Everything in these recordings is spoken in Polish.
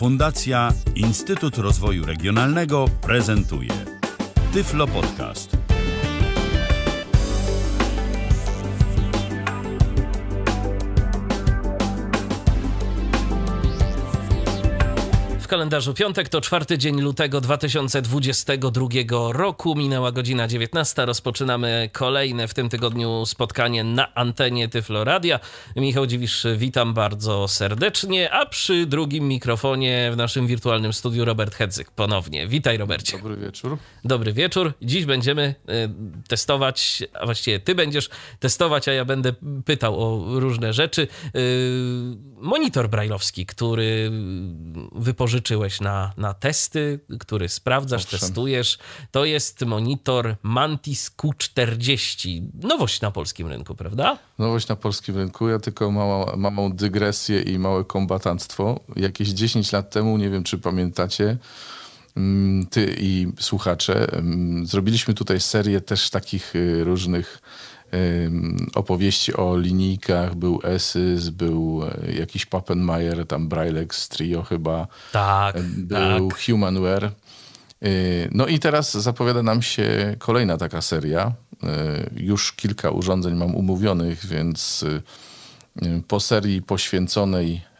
Fundacja Instytut Rozwoju Regionalnego prezentuje Tyflo Podcast. kalendarzu piątek to czwarty dzień lutego 2022 roku. Minęła godzina 19. Rozpoczynamy kolejne w tym tygodniu spotkanie na antenie Tyfloradia. Michał Dziwisz, witam bardzo serdecznie, a przy drugim mikrofonie w naszym wirtualnym studiu Robert Hedzyk ponownie. Witaj Robercie. Dobry wieczór. Dobry wieczór. Dziś będziemy e, testować, a właściwie ty będziesz testować, a ja będę pytał o różne rzeczy. E, monitor brajlowski, który wypożyczył pożyczyłeś na, na testy, który sprawdzasz, Owszem. testujesz. To jest monitor Mantis Q40. Nowość na polskim rynku, prawda? Nowość na polskim rynku. Ja tylko mała, małą dygresję i małe kombatanstwo. Jakieś 10 lat temu, nie wiem czy pamiętacie, mm, ty i słuchacze, mm, zrobiliśmy tutaj serię też takich y, różnych opowieści o linijkach, był Esys, był e, jakiś Pappenmeier, tam Brailex Trio chyba. Tak, Był tak. Humanware. Y, no i teraz zapowiada nam się kolejna taka seria. Y, już kilka urządzeń mam umówionych, więc y, po serii poświęconej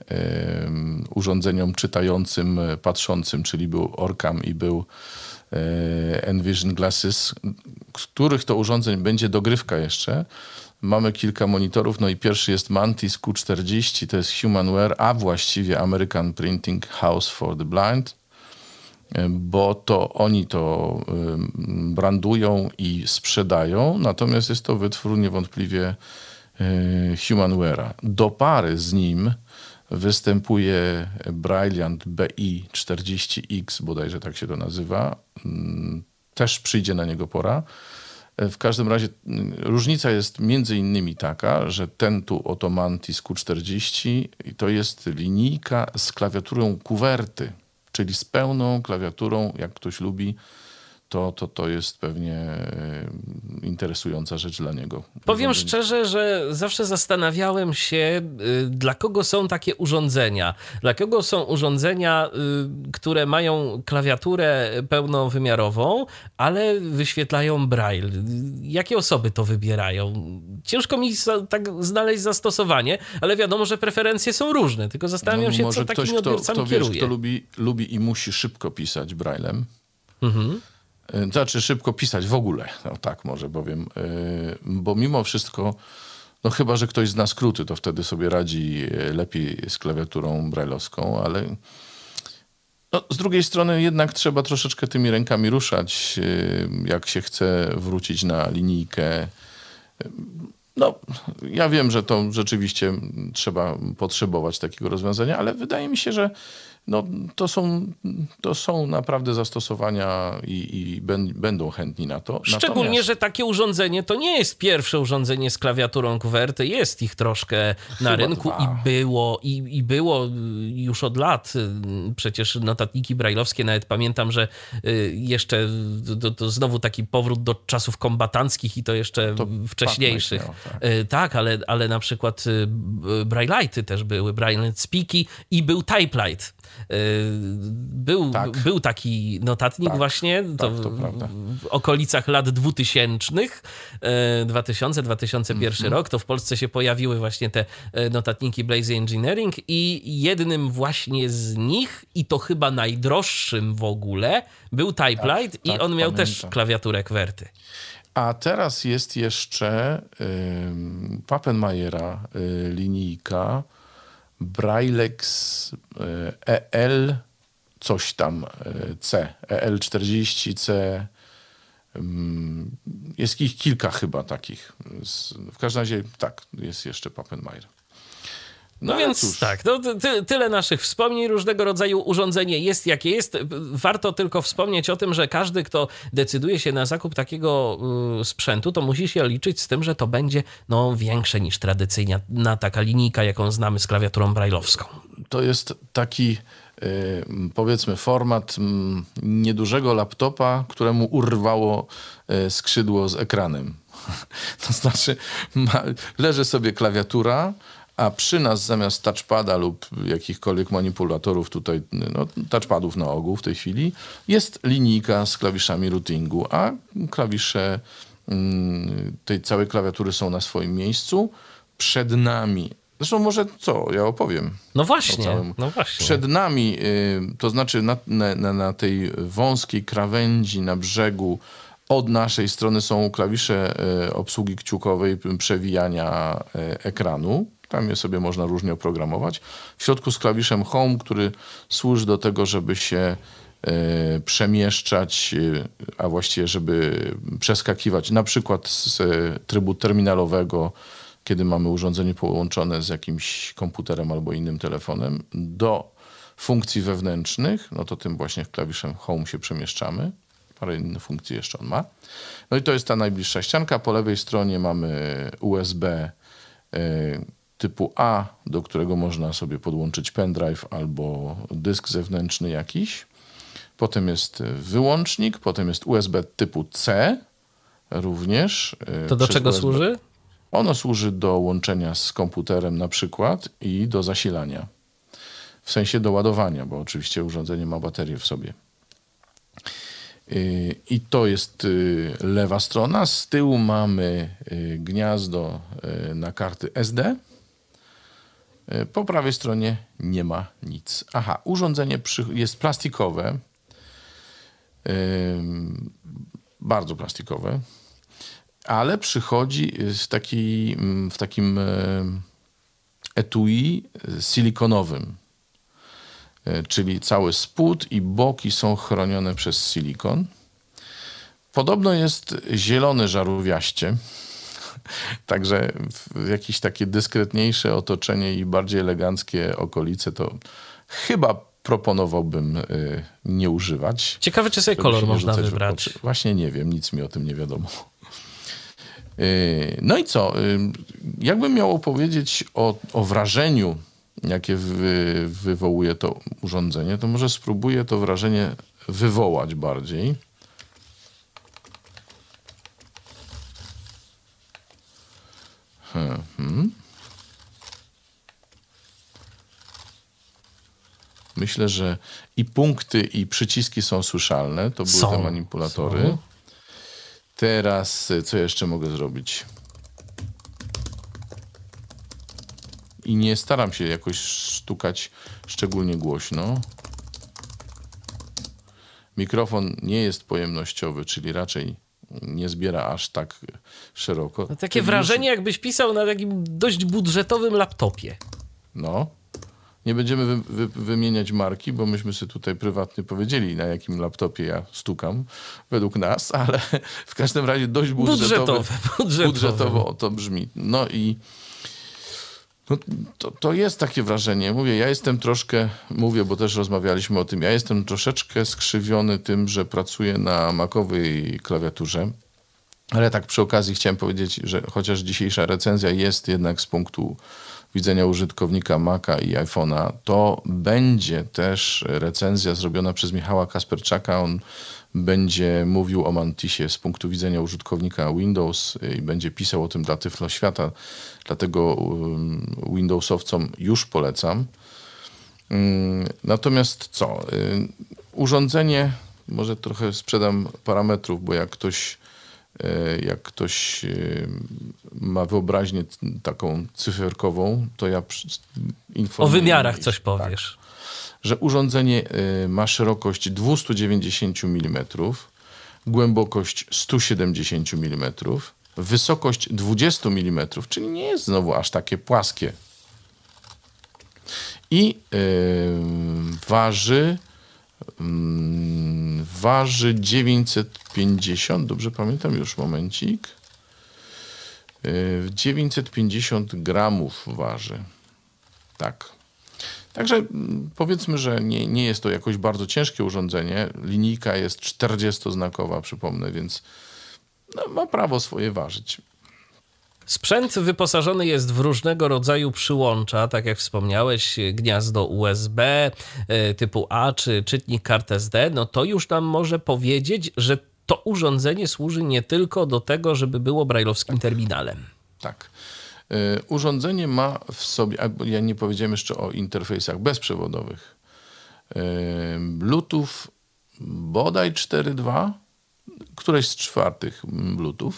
urządzeniom czytającym, patrzącym, czyli był Orkam i był E, Envision Glasses, których to urządzeń będzie dogrywka jeszcze. Mamy kilka monitorów, no i pierwszy jest Mantis Q40, to jest Humanware, a właściwie American Printing House for the Blind, e, bo to oni to e, brandują i sprzedają, natomiast jest to wytwór niewątpliwie Humanware'a. Do pary z nim występuje Brilliant BI40X, bodajże tak się to nazywa, Mm, też przyjdzie na niego pora. W każdym razie mm, różnica jest między innymi taka, że ten tu Otomantis Q40 to jest linijka z klawiaturą kuwerty, czyli z pełną klawiaturą, jak ktoś lubi, to, to, to jest pewnie e, interesująca rzecz dla niego. Powiem szczerze, że zawsze zastanawiałem się, y, dla kogo są takie urządzenia. Dla kogo są urządzenia, y, które mają klawiaturę pełnowymiarową, ale wyświetlają braille. Jakie osoby to wybierają? Ciężko mi tak znaleźć zastosowanie, ale wiadomo, że preferencje są różne. Tylko zastanawiam no, się, co ktoś, takimi kto, odbiorcami kto, kto, kto lubi, lubi i musi szybko pisać braillem. Mhm Y, znaczy szybko pisać w ogóle, no tak może bowiem, y, bo mimo wszystko, no chyba, że ktoś zna skróty, to wtedy sobie radzi y, lepiej z klawiaturą brailleowską, ale no, z drugiej strony jednak trzeba troszeczkę tymi rękami ruszać, jak się chce wrócić na linijkę. No, ja wiem, że to rzeczywiście trzeba potrzebować takiego rozwiązania, ale wydaje mi się, że no, to, są, to są naprawdę zastosowania i, i ben, będą chętni na to. Szczególnie, Natomiast... że takie urządzenie to nie jest pierwsze urządzenie z klawiaturą QWERTY, jest ich troszkę Chyba na rynku i było, i, i było y, już od lat. Y, przecież notatniki brajlowskie, nawet pamiętam, że y, jeszcze to, to znowu taki powrót do czasów kombatanckich i to jeszcze to tak wcześniejszych. tak. tak, ale, ale na przykład brajlajty też były, brajlet speaki i był typelight. Y, był, tak. był taki notatnik tak, właśnie tak, to, w, okolicach lat 2000, 2000, 2001 mm rok, to w Polsce się pojawiły właśnie te y, notatniki Blaze Engineering i jednym właśnie z nich i to chyba najdroższym w ogóle był Typelight tak, i tak, on miał pamiętam. też klawiaturę kwerty. A teraz jest jeszcze y, Pappenmeiera y, linijka, Brailex EL e coś tam e, C, EL40, C. Mm, jest ich kilka chyba takich. W każdym razie tak, jest jeszcze Pappenmeier. No, no więc cóż. tak, no, ty, tyle naszych wspomnień, różnego rodzaju urządzenie jest jakie jest. Warto tylko wspomnieć o tym, że każdy, kto decyduje się na zakup takiego y, sprzętu, to musi się liczyć z tym, że to będzie no, większe niż tradycyjna na taka linijka, jaką znamy z klawiaturą brailleowską. To jest taki y, powiedzmy format y, niedużego laptopa, któremu urwało y, skrzydło z ekranem. to znaczy ma, leży sobie klawiatura, a przy nas zamiast touchpada lub jakichkolwiek manipulatorów tutaj, no, touchpadów na ogół w tej chwili, jest linijka z klawiszami routingu, a klawisze mm, tej całej klawiatury są na swoim miejscu. Przed nami Zresztą może co, ja opowiem. No właśnie, no właśnie. Przed nami, y, to znaczy na, na, na, tej wąskiej krawędzi na brzegu od naszej strony są klawisze y, obsługi kciukowej przewijania y, ekranu. Tam je sobie można różnie oprogramować. W środku z klawiszem Home, który służy do tego, żeby się y, przemieszczać, y, a właściwie żeby przeskakiwać na przykład z y, trybu terminalowego, kiedy mamy urządzenie połączone z jakimś komputerem albo innym telefonem, do funkcji wewnętrznych, no to tym właśnie klawiszem Home się przemieszczamy. Parę innych funkcji jeszcze on ma. No i to jest ta najbliższa ścianka. Po lewej stronie mamy USB e, typu A, do którego można sobie podłączyć pendrive albo dysk zewnętrzny jakiś. Potem jest e, wyłącznik, potem jest USB typu C również. E, to do czego USB. służy? Ono służy do łączenia z komputerem na przykład i do zasilania. W sensie do ładowania, bo oczywiście urządzenie ma baterię w sobie. E, I to jest lewa strona. Z tyłu mamy gniazdo na karty SD E, po prawej stronie nie ma nic. Aha, urządzenie jest plastikowe, bardzo plastikowe, ale przychodzi e, w, taki, mm, w takim e, etui silikonowym. Czyli cały spód i boki są chronione przez silikon. Podobno jest zielone żarówiaście. Także jakieś takie dyskretniejsze otoczenie i bardziej eleganckie okolice to chyba proponowałbym y, nie używać. Ciekawe, czy sobie kolor można wybrać. Właśnie nie wiem, nic mi o tym nie wiadomo. Y, no i co? Y, jakbym miał opowiedzieć o, o wrażeniu, jakie wy, wywołuje to urządzenie, to może spróbuję to wrażenie wywołać bardziej. Mhm. Myślę, że i punkty, i przyciski są słyszalne. To były są. te manipulatory. Są. Teraz y, co jeszcze mogę zrobić? I nie staram się jakoś sztukać, szczególnie głośno. Mikrofon nie jest pojemnościowy, czyli raczej nie zbiera aż tak szeroko. No, takie wrażenie, już... jakbyś pisał na takim dość budżetowym laptopie. No. Nie będziemy wy, wy, wymieniać marki, bo myśmy sobie tutaj prywatnie powiedzieli, na jakim laptopie ja stukam, według nas, ale w każdym razie dość budżetowy, budżetowe, budżetowe. budżetowo to brzmi. No i no, to, to jest takie wrażenie. Mówię, ja jestem troszkę, mówię, bo też rozmawialiśmy o tym, ja jestem troszeczkę skrzywiony tym, że pracuję na makowej klawiaturze. Ale tak przy okazji chciałem powiedzieć, że chociaż dzisiejsza recenzja jest jednak z punktu widzenia użytkownika Maca i iPhone'a, to będzie też recenzja zrobiona przez Michała Kasperczaka. On będzie mówił o Mantisie z punktu widzenia użytkownika Windows i będzie pisał o tym dla Tyflo Świata. Dlatego um, Windowsowcom już polecam. Mm, natomiast co? Y, urządzenie, może trochę sprzedam parametrów, bo jak ktoś, y, jak ktoś y, ma wyobraźnię taką cyferkową, to ja informuję. O wymiarach coś tak. powiesz że urządzenie y, ma szerokość 290 mm, głębokość 170 mm, wysokość 20 mm, czyli nie jest znowu aż takie płaskie. I yy, waży yy, waży 950, dobrze pamiętam już momencik. 950 y, gramów waży. Tak. Także mm, powiedzmy, że nie, nie jest to jakoś bardzo ciężkie urządzenie. Linijka jest 40-znakowa, przypomnę, więc no, ma prawo swoje ważyć. Sprzęt wyposażony jest w różnego rodzaju przyłącza, tak jak wspomniałeś, gniazdo USB e, typu A czy czytnik kart SD. No to już nam może powiedzieć, że to urządzenie służy nie tylko do tego, żeby było brajlowskim tak. terminalem. Tak. Y, urządzenie ma w sobie, ja nie powiedziałem jeszcze o interfejsach bezprzewodowych. Y, Bluetooth bodaj 4.2, któreś z czwartych Bluetooth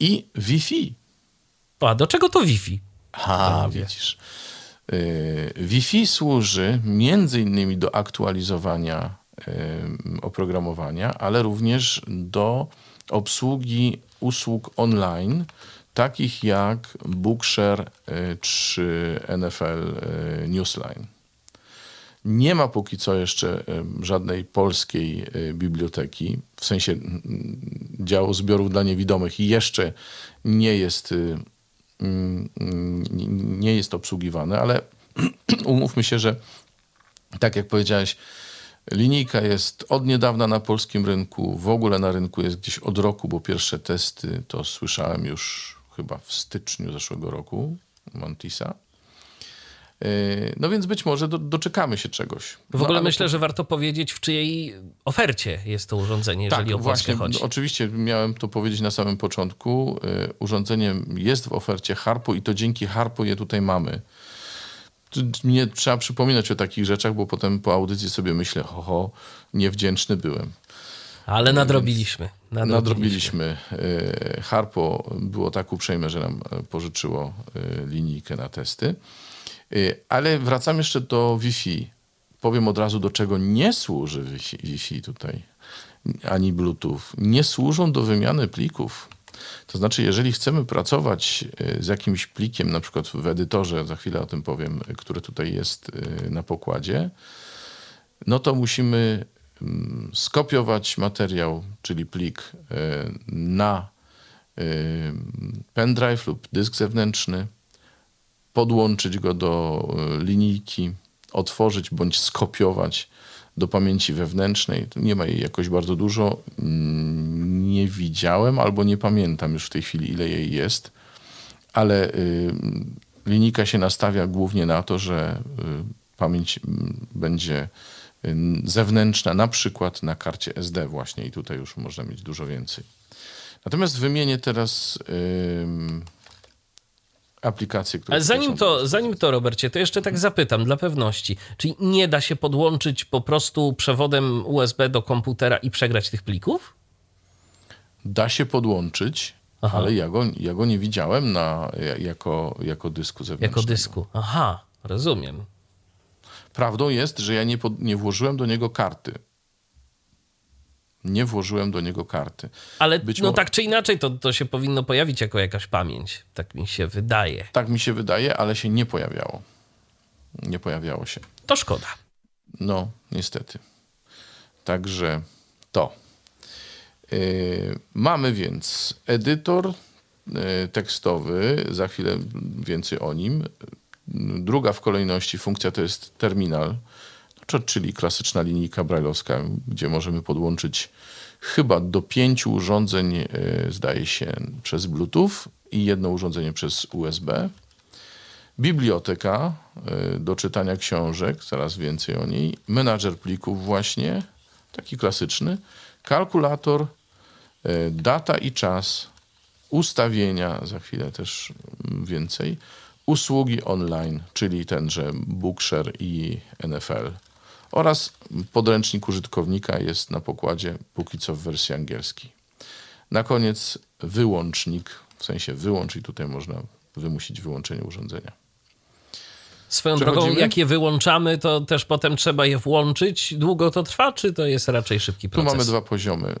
i Wi-Fi. A do czego to Wi-Fi? Ha, widzisz. Y, Wi-Fi służy między innymi do aktualizowania oprogramowania, ale również do obsługi usług online, takich jak Bookshare e, czy NFL e, Newsline. Nie ma póki co jeszcze e, żadnej polskiej biblioteki, w sensie mm, mm, działu zbiorów dla niewidomych i jeszcze nie jest, y, mm, nie jest obsługiwane, ale umówmy się, że tak jak powiedziałeś, linijka jest od niedawna na polskim rynku, w ogóle na rynku jest gdzieś od roku, bo pierwsze testy to słyszałem już chyba w styczniu zeszłego roku Montisa. Y, no więc być może do, doczekamy się czegoś. W no, ogóle myślę, to... że warto powiedzieć, w czyjej ofercie jest to urządzenie, jeżeli tak, o właśnie, chodzi. oczywiście miałem to powiedzieć na samym początku. Y, urządzenie jest w ofercie Harpo i to dzięki Harpo je tutaj mamy. Nie trzeba przypominać o takich rzeczach, bo potem po audycji sobie myślę, oho, niewdzięczny byłem. Ale nadrobiliśmy. Nadrobiliśmy. nadrobiliśmy. E, Harpo było tak uprzejme, że nam e, pożyczyło e, linijkę na testy. Ale wracam jeszcze do Wi-Fi. Powiem od razu, do czego nie służy Wi-Fi tutaj, ani Bluetooth. Nie służą do wymiany plików. To znaczy, jeżeli chcemy pracować z jakimś plikiem, na przykład w edytorze, za chwilę o tym powiem, który tutaj jest na pokładzie, no to musimy skopiować materiał, czyli plik e, na e, pendrive lub dysk zewnętrzny, podłączyć go do e, linijki, otworzyć bądź skopiować do pamięci wewnętrznej. Nie ma jej jakoś bardzo dużo. Mm, nie widziałem albo nie pamiętam już w tej chwili, ile jej jest, ale y, linijka się nastawia głównie na to, że y, pamięć mm, będzie zewnętrzna, na przykład na karcie SD właśnie i tutaj już można mieć dużo więcej. Natomiast wymienię teraz yy, aplikacje, które... Ale zanim to, zanim to, Robercie, to jeszcze tak mhm. zapytam dla pewności. Czyli nie da się podłączyć po prostu przewodem USB do komputera i przegrać tych plików? Da się podłączyć, Aha. ale ja go, ja go nie widziałem na, jako, jako dysku zewnętrznego. Jako dysku, aha, rozumiem. Prawdą jest, że ja nie, pod, nie włożyłem do niego karty. Nie włożyłem do niego karty. Ale Być no tak czy inaczej, to, to się powinno pojawić jako jakaś pamięć. Tak mi się wydaje. Tak mi się wydaje, ale się nie pojawiało. Nie pojawiało się. To szkoda. No, niestety. Także to. Yy, mamy więc edytor y, tekstowy, za chwilę więcej o nim. Druga w kolejności funkcja to jest terminal, czyli klasyczna linijka brajlowska, gdzie możemy podłączyć chyba do pięciu urządzeń, e, zdaje się, przez Bluetooth i jedno urządzenie przez USB. Biblioteka e, do czytania książek, coraz więcej o niej. Menadżer plików właśnie, taki klasyczny. Kalkulator, e, data i czas, ustawienia, za chwilę też mm, więcej usługi online, czyli tenże Bookshare i NFL. Oraz podręcznik użytkownika jest na pokładzie póki co w wersji angielskiej. Na koniec wyłącznik, w sensie wyłącz i tutaj można wymusić wyłączenie urządzenia. Swoją drogą, jak je wyłączamy, to też potem trzeba je włączyć. Długo to trwa, czy to jest raczej szybki proces? Tu mamy dwa poziomy.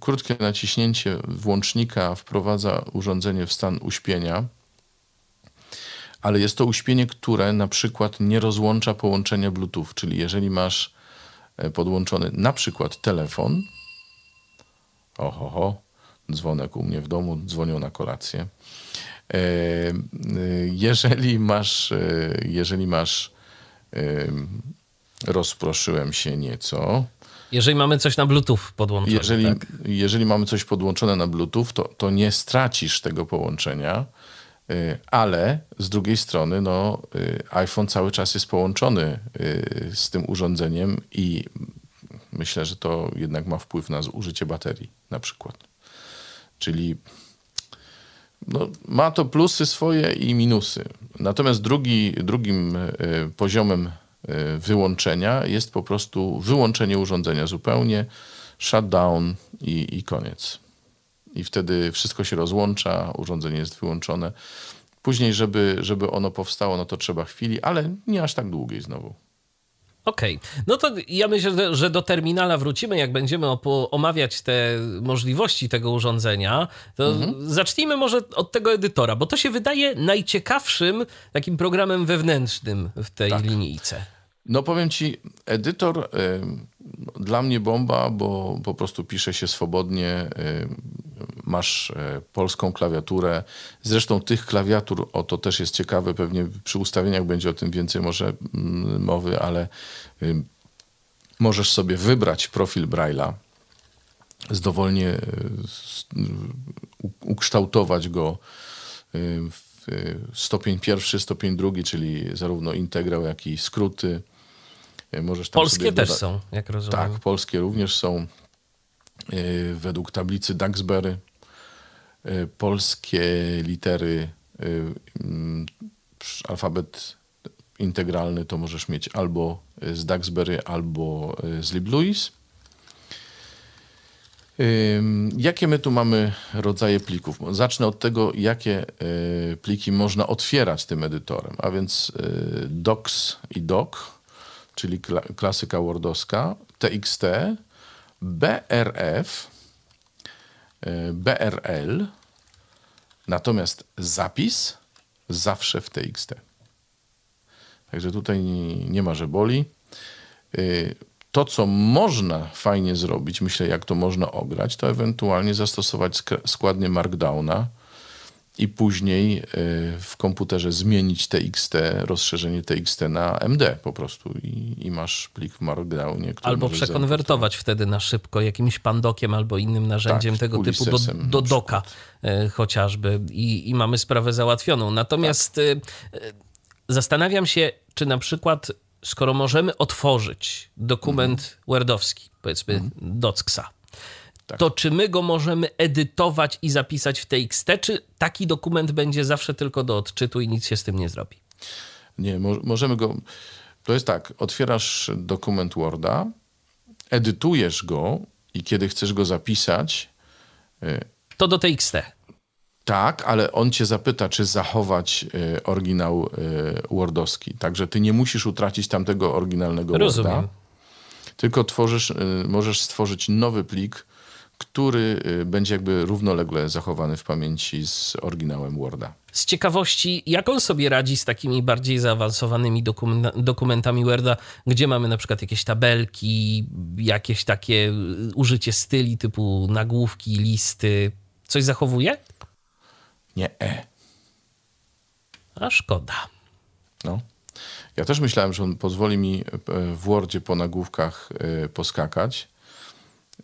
Krótkie naciśnięcie włącznika wprowadza urządzenie w stan uśpienia ale jest to uśpienie, które na przykład nie rozłącza połączenia Bluetooth, czyli jeżeli masz e, podłączony na przykład telefon, oho, dzwonek u mnie w domu, dzwonią na kolację. E, e, jeżeli masz, jeżeli masz, rozproszyłem się nieco. Jeżeli mamy coś na Bluetooth podłączone. Jeżeli, tak? jeżeli mamy coś podłączone na Bluetooth, to, to nie stracisz tego połączenia Y, ale z drugiej strony no, y, iPhone cały czas jest połączony y, z tym urządzeniem i myślę, że to jednak ma wpływ na zużycie baterii na przykład. Czyli no, ma to plusy swoje i minusy. Natomiast drugi, drugim poziomem wyłączenia jest po prostu wyłączenie urządzenia zupełnie, shutdown i, i koniec i wtedy wszystko się rozłącza, urządzenie jest wyłączone. Później, żeby, żeby ono powstało, no to trzeba chwili, ale nie aż tak długiej znowu. Okej, okay. no to ja myślę, że do terminala wrócimy, jak będziemy omawiać te możliwości tego urządzenia. To mhm. Zacznijmy może od tego edytora, bo to się wydaje najciekawszym takim programem wewnętrznym w tej tak. linijce. No powiem ci, edytor y, dla mnie bomba, bo po prostu pisze się swobodnie. Y, masz e, polską klawiaturę. Zresztą tych klawiatur, o to też jest ciekawe, pewnie przy ustawieniach będzie o tym więcej może mm, mowy, ale możesz sobie wybrać profil Braille'a, zdowolnie e, ukształtować go y, w y, stopień pierwszy, stopień drugi, czyli zarówno integrał, jak i skróty. E, możesz tam polskie też doda- są, jak rozumiem. Tak, polskie również są. Y, według tablicy Duxbury E, polskie litery, e, alfabet integralny to możesz mieć albo z Duxbury, albo e, z LibLouis. Jakie my tu mamy rodzaje plików? Zacznę od tego, jakie pliki można otwierać tym edytorem, a więc docs i doc, czyli klasyka wordowska, txt, brf, BRL, natomiast zapis zawsze w TXT. Także tutaj nie ma, że boli. Y, to, co można fajnie zrobić, myślę, jak to można ograć, to ewentualnie zastosować składnię Markdowna, i później y, w komputerze zmienić TXT, rozszerzenie TXT na MD po prostu i, i masz plik w Markdownie. Albo przekonwertować wtedy na szybko jakimś pandokiem albo innym narzędziem tak, tego typu do, do doka e, chociażby I, i, mamy sprawę załatwioną. Natomiast tak. E, e, zastanawiam się, czy na przykład skoro możemy otworzyć dokument mhm. Wordowski, powiedzmy mhm. Docksa, tak. to czy my go możemy edytować i zapisać w TXT, czy taki dokument będzie zawsze tylko do odczytu i nic się z tym nie zrobi? Nie, mo możemy go. To jest tak, otwierasz dokument Worda, edytujesz go i kiedy chcesz go zapisać. Y to do TXT. Tak, ale on cię zapyta, czy zachować y, oryginał y, Wordowski. Także ty nie musisz utracić tamtego oryginalnego Rozumiem. Worda. Tylko tworzysz, y, możesz stworzyć nowy plik który y, będzie jakby równolegle zachowany w pamięci z oryginałem Worda. Z ciekawości, jak on sobie radzi z takimi bardziej zaawansowanymi dokumentami Worda, gdzie mamy na przykład jakieś tabelki, jakieś takie y, użycie styli typu nagłówki, listy, coś zachowuje? Nie. E. A szkoda. No. Ja też myślałem, że on pozwoli mi e, w Wordzie po nagłówkach e, poskakać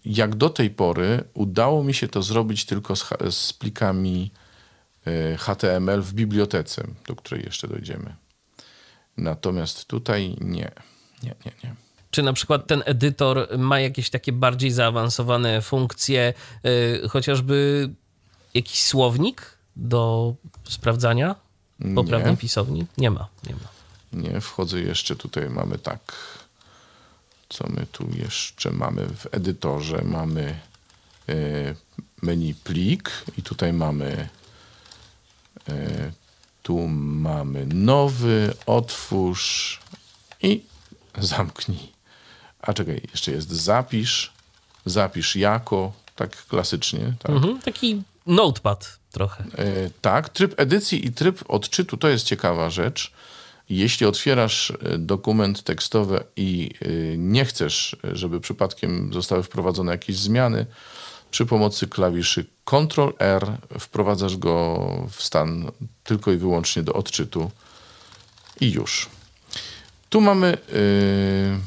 jak do tej pory udało mi się to zrobić tylko z, z plikami e, HTML w bibliotece, do której jeszcze dojdziemy. Natomiast tutaj nie, nie, nie, nie. Czy na przykład ten edytor ma jakieś takie bardziej zaawansowane funkcje, yy, chociażby jakiś słownik do sprawdzania poprawnej pisowni? Nie ma, nie ma. Nie, wchodzę jeszcze tutaj, mamy tak, co my tu jeszcze mamy w edytorze? Mamy e, menu plik i tutaj mamy e, tu mamy nowy, otwórz i zamknij. A czekaj, jeszcze jest zapisz, zapisz jako, tak klasycznie. Tak. Mhm, taki notepad trochę. E, tak, tryb edycji i tryb odczytu to jest ciekawa rzecz. Jeśli otwierasz e, dokument tekstowy i e, nie chcesz, e, żeby przypadkiem zostały wprowadzone jakieś zmiany, przy pomocy klawiszy Ctrl-R wprowadzasz go w stan tylko i wyłącznie do odczytu i już. Tu mamy, yy,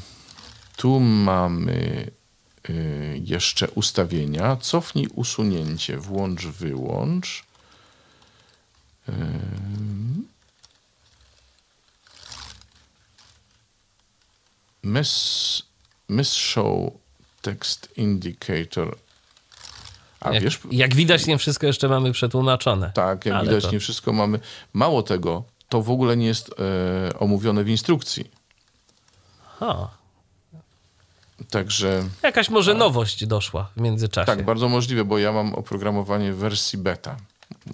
tu mamy yy, jeszcze ustawienia. Cofnij usunięcie, włącz, wyłącz. Yy. miss, miss show text indicator. A jak, wiesz, jak widać, nie wszystko jeszcze mamy przetłumaczone. Tak, jak widać, to... nie wszystko mamy. Mało tego, to w ogóle nie jest e, omówione w instrukcji. Ha. Także. Jakaś może a, nowość doszła w międzyczasie. Tak, bardzo możliwe, bo ja mam oprogramowanie w wersji beta.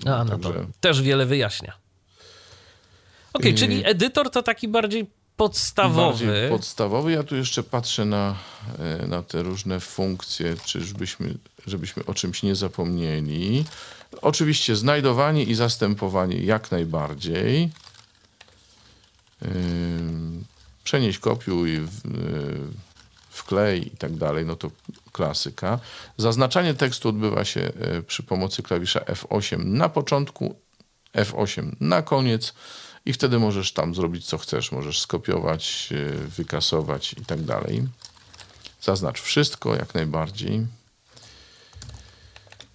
A, no Także... to też wiele wyjaśnia. Okej, okay, czyli edytor to taki bardziej podstawowy. podstawowy. Ja tu jeszcze patrzę na, e, na te różne funkcje, czyżbyśmy, żebyśmy o czymś nie zapomnieli. Oczywiście znajdowanie i zastępowanie jak najbardziej. Przenieść, kopiuj, e, wklej i tak dalej, no to klasyka. Zaznaczanie tekstu odbywa się e, przy pomocy klawisza F8 na początku, F8 na koniec i wtedy możesz tam zrobić co chcesz. Możesz skopiować, y, wykasować i tak dalej. Zaznacz wszystko jak najbardziej.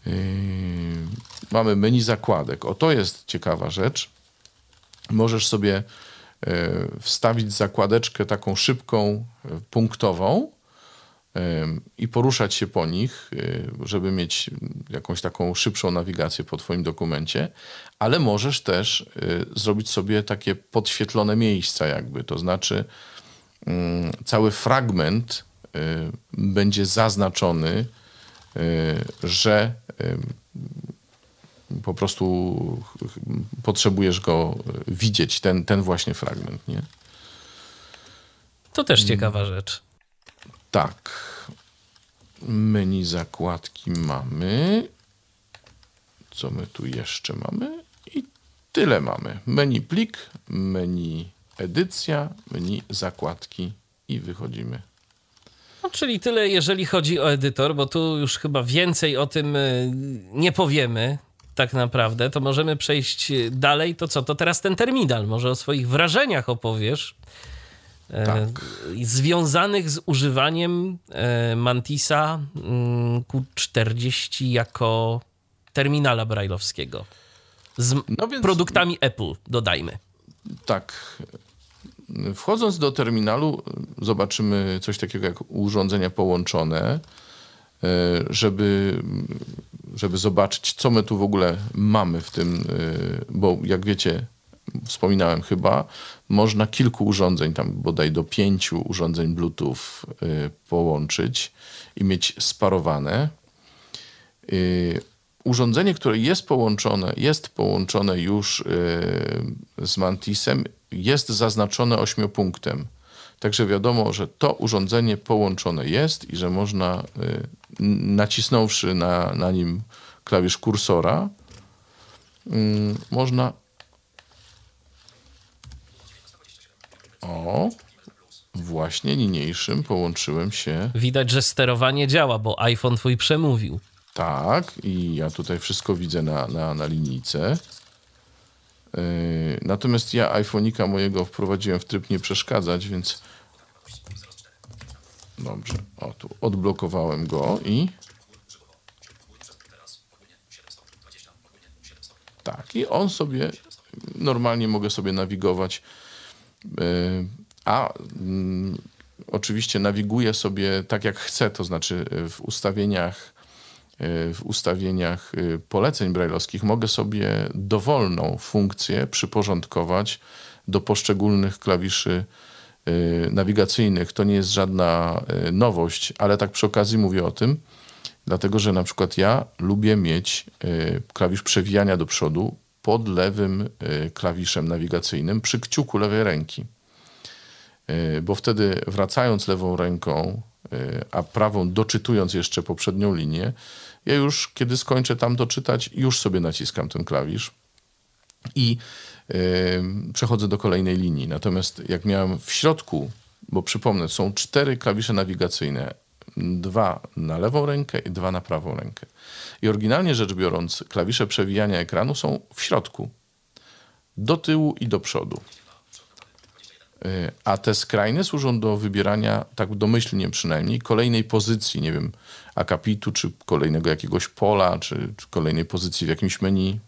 Y, mamy menu zakładek. O to jest ciekawa rzecz. Możesz sobie y, wstawić zakładeczkę taką szybką, punktową i poruszać się po nich, e, żeby mieć jakąś taką szybszą nawigację po Twoim dokumencie, ale możesz też e, zrobić sobie takie podświetlone miejsca, jakby to znaczy mm, cały fragment e, będzie zaznaczony, że po prostu potrzebujesz go widzieć, ten, ten właśnie fragment. Nie? To też mm. ciekawa rzecz. Tak. Menu zakładki mamy. Co my tu jeszcze mamy? I tyle mamy. Menu plik, menu edycja, menu zakładki i wychodzimy. No, czyli tyle, jeżeli chodzi o edytor, bo tu już chyba więcej o tym e, nie powiemy tak naprawdę. To możemy przejść e, dalej. To co? To teraz ten terminal. Może o swoich wrażeniach opowiesz E, tak. Związanych z używaniem e, Mantisa Q40 mm, jako terminala brailleowskiego. Z no więc, produktami Apple, dodajmy. Tak. Wchodząc do terminalu, zobaczymy coś takiego jak urządzenia połączone, e, żeby, żeby zobaczyć, co my tu w ogóle mamy w tym, bo jak wiecie, wspominałem chyba, można kilku urządzeń, tam bodaj do pięciu urządzeń Bluetooth y, połączyć i mieć sparowane. Y, urządzenie, które jest połączone, jest połączone już y, z Mantisem, jest zaznaczone ośmiopunktem. Także wiadomo, że to urządzenie połączone jest i że można nacisnąwszy na, na nim klawisz kursora, można O, właśnie niniejszym połączyłem się. Widać, że sterowanie działa, bo iPhone twój przemówił. Tak, i ja tutaj wszystko widzę na, na, na linijce. Yy, natomiast ja iPhonika mojego wprowadziłem w tryb nie przeszkadzać, więc... Dobrze, o tu odblokowałem go i... Tak, i on sobie, normalnie mogę sobie nawigować Y, a mm, oczywiście nawiguję sobie tak jak chcę, to znaczy y, w ustawieniach, y, w ustawieniach poleceń brajlowskich mogę sobie dowolną funkcję przyporządkować do poszczególnych klawiszy nawigacyjnych. To nie jest żadna nowość, ale tak przy okazji mówię o tym, dlatego że na przykład ja lubię mieć klawisz przewijania do przodu pod lewym e, klawiszem nawigacyjnym przy kciuku lewej ręki. E, bo wtedy wracając lewą ręką, e, a prawą doczytując jeszcze poprzednią linię, ja już kiedy skończę tam doczytać, już sobie naciskam ten klawisz i przechodzę do kolejnej linii. Natomiast jak miałem w środku, bo przypomnę, są cztery klawisze nawigacyjne dwa na lewą rękę i dwa na prawą rękę. I oryginalnie rzecz biorąc, klawisze przewijania ekranu są w środku, do tyłu i do przodu. E, a te skrajne służą do wybierania, tak domyślnie przynajmniej, kolejnej pozycji, nie wiem, akapitu, czy kolejnego jakiegoś pola, czy, czy kolejnej pozycji w jakimś menu.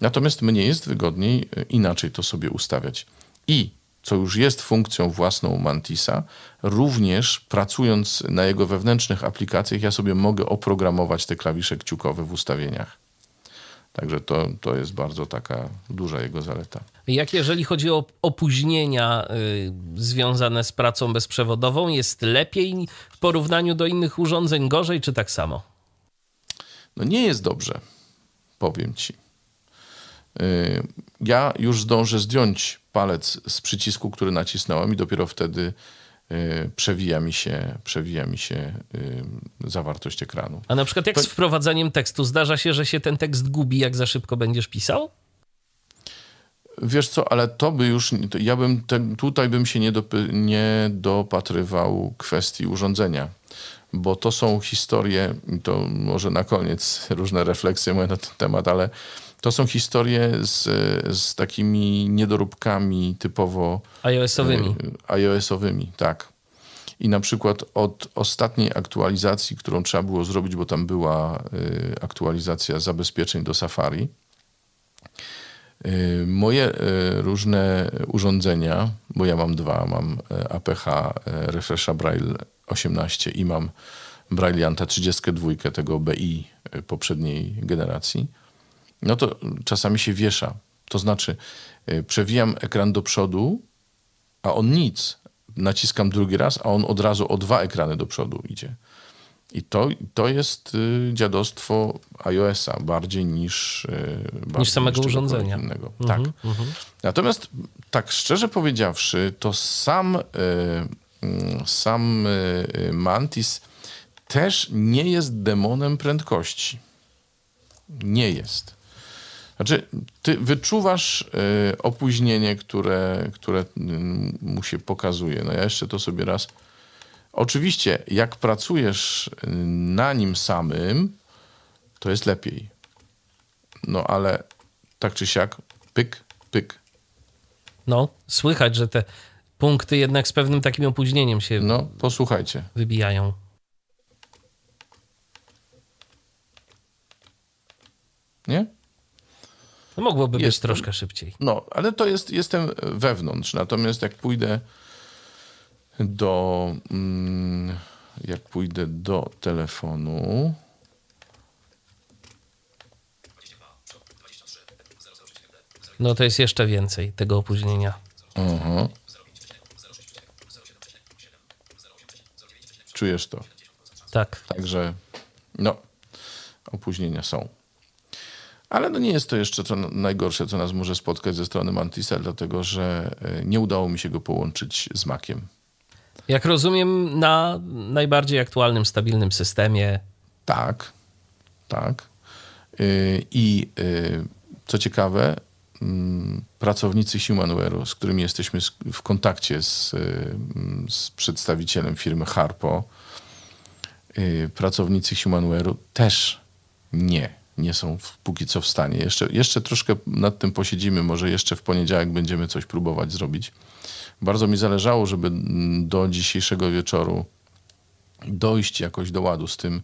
Natomiast mnie jest wygodniej e, inaczej to sobie ustawiać. I co już jest funkcją własną Mantisa, również pracując na jego wewnętrznych aplikacjach, ja sobie mogę oprogramować te klawisze kciukowe w ustawieniach. Także to, to jest bardzo taka duża jego zaleta. Jak jeżeli chodzi o opóźnienia y, związane z pracą bezprzewodową, jest lepiej w porównaniu do innych urządzeń, gorzej czy tak samo? No nie jest dobrze, powiem ci. Y, ja już zdążę zdjąć palec z przycisku, który nacisnąłem i dopiero wtedy y, przewija mi się, przewija mi się y, zawartość ekranu. A na przykład jak to... z wprowadzaniem tekstu? Zdarza się, że się ten tekst gubi, jak za szybko będziesz pisał? Wiesz co, ale to by już, to ja bym, te, tutaj bym się nie, dopy, nie dopatrywał kwestii urządzenia, bo to są historie, to może na koniec różne refleksje moje na ten temat, ale to są historie z, z takimi niedoróbkami typowo iOS-owymi. E, iOS-owymi, tak. I na przykład od ostatniej aktualizacji, którą trzeba było zrobić, bo tam była e, aktualizacja zabezpieczeń do Safari, e, moje różne urządzenia, bo ja mam dwa, mam APH Refresha Braille 18 i mam Brailleanta 32, tego BI poprzedniej generacji no to czasami się wiesza. To znaczy, y, przewijam ekran do przodu, a on nic. Naciskam drugi raz, a on od razu o dwa ekrany do przodu idzie. I to, to jest y, dziadostwo iOS-a bardziej niż, y, bardziej niż samego urządzenia. Innego. Mhm, tak. Mhm. Natomiast tak szczerze powiedziawszy, to sam, mm, sam Mantis też nie jest demonem prędkości. Nie jest. Znaczy, ty wyczuwasz e, opóźnienie, które, które mm, mu się pokazuje. No ja jeszcze to sobie raz. Oczywiście, jak pracujesz y, na nim samym, to jest lepiej. No ale tak czy siak, pyk, pyk. No, słychać, że te punkty jednak z pewnym takim opóźnieniem się. No, posłuchajcie. Wybijają. Nie? No mogłoby być troszkę szybciej. No, ale to jest, jestem wewnątrz. Natomiast jak pójdę do. Mm, jak pójdę do telefonu. No to jest jeszcze więcej tego opóźnienia. Aha. Czujesz to? Tak. Także no, opóźnienia są. Ale no nie jest to jeszcze to najgorsze, co nas może spotkać ze strony Mantisel, dlatego że e, nie udało mi się go połączyć z Maciem. Jak rozumiem, na najbardziej aktualnym, stabilnym systemie. Tak, tak. E, I e, co ciekawe, mm, pracownicy Humanware'u, z którymi jesteśmy w kontakcie z, mm, z przedstawicielem firmy Harpo, pracownicy Humanware'u też nie nie są w, póki co w stanie. Jeszcze, jeszcze troszkę nad tym posiedzimy, może jeszcze w poniedziałek będziemy coś próbować zrobić. Bardzo mi zależało, żeby mm, do dzisiejszego wieczoru dojść jakoś do ładu z tym,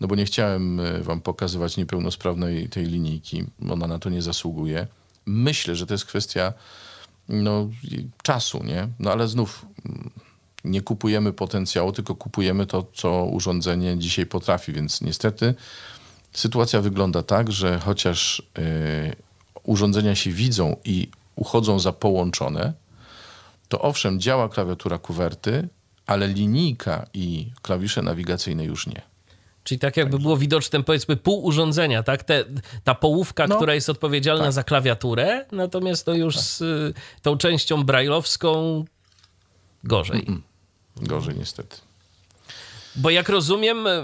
no bo nie chciałem e, wam pokazywać niepełnosprawnej tej linijki, ona na to nie zasługuje. Myślę, że to jest kwestia no, czasu, nie? No ale znów mm, nie kupujemy potencjału, tylko kupujemy to, co urządzenie dzisiaj potrafi, więc niestety Sytuacja wygląda tak, że chociaż y, urządzenia się widzą i uchodzą za połączone, to owszem, działa klawiatura kuwerty, ale linijka i klawisze nawigacyjne już nie. Czyli tak jakby było widoczne powiedzmy pół urządzenia, tak? Te, ta połówka, no, która jest odpowiedzialna tak. za klawiaturę, natomiast to już tak. z tą częścią brajlowską gorzej. Mm -mm. Gorzej niestety. Bo jak rozumiem, e,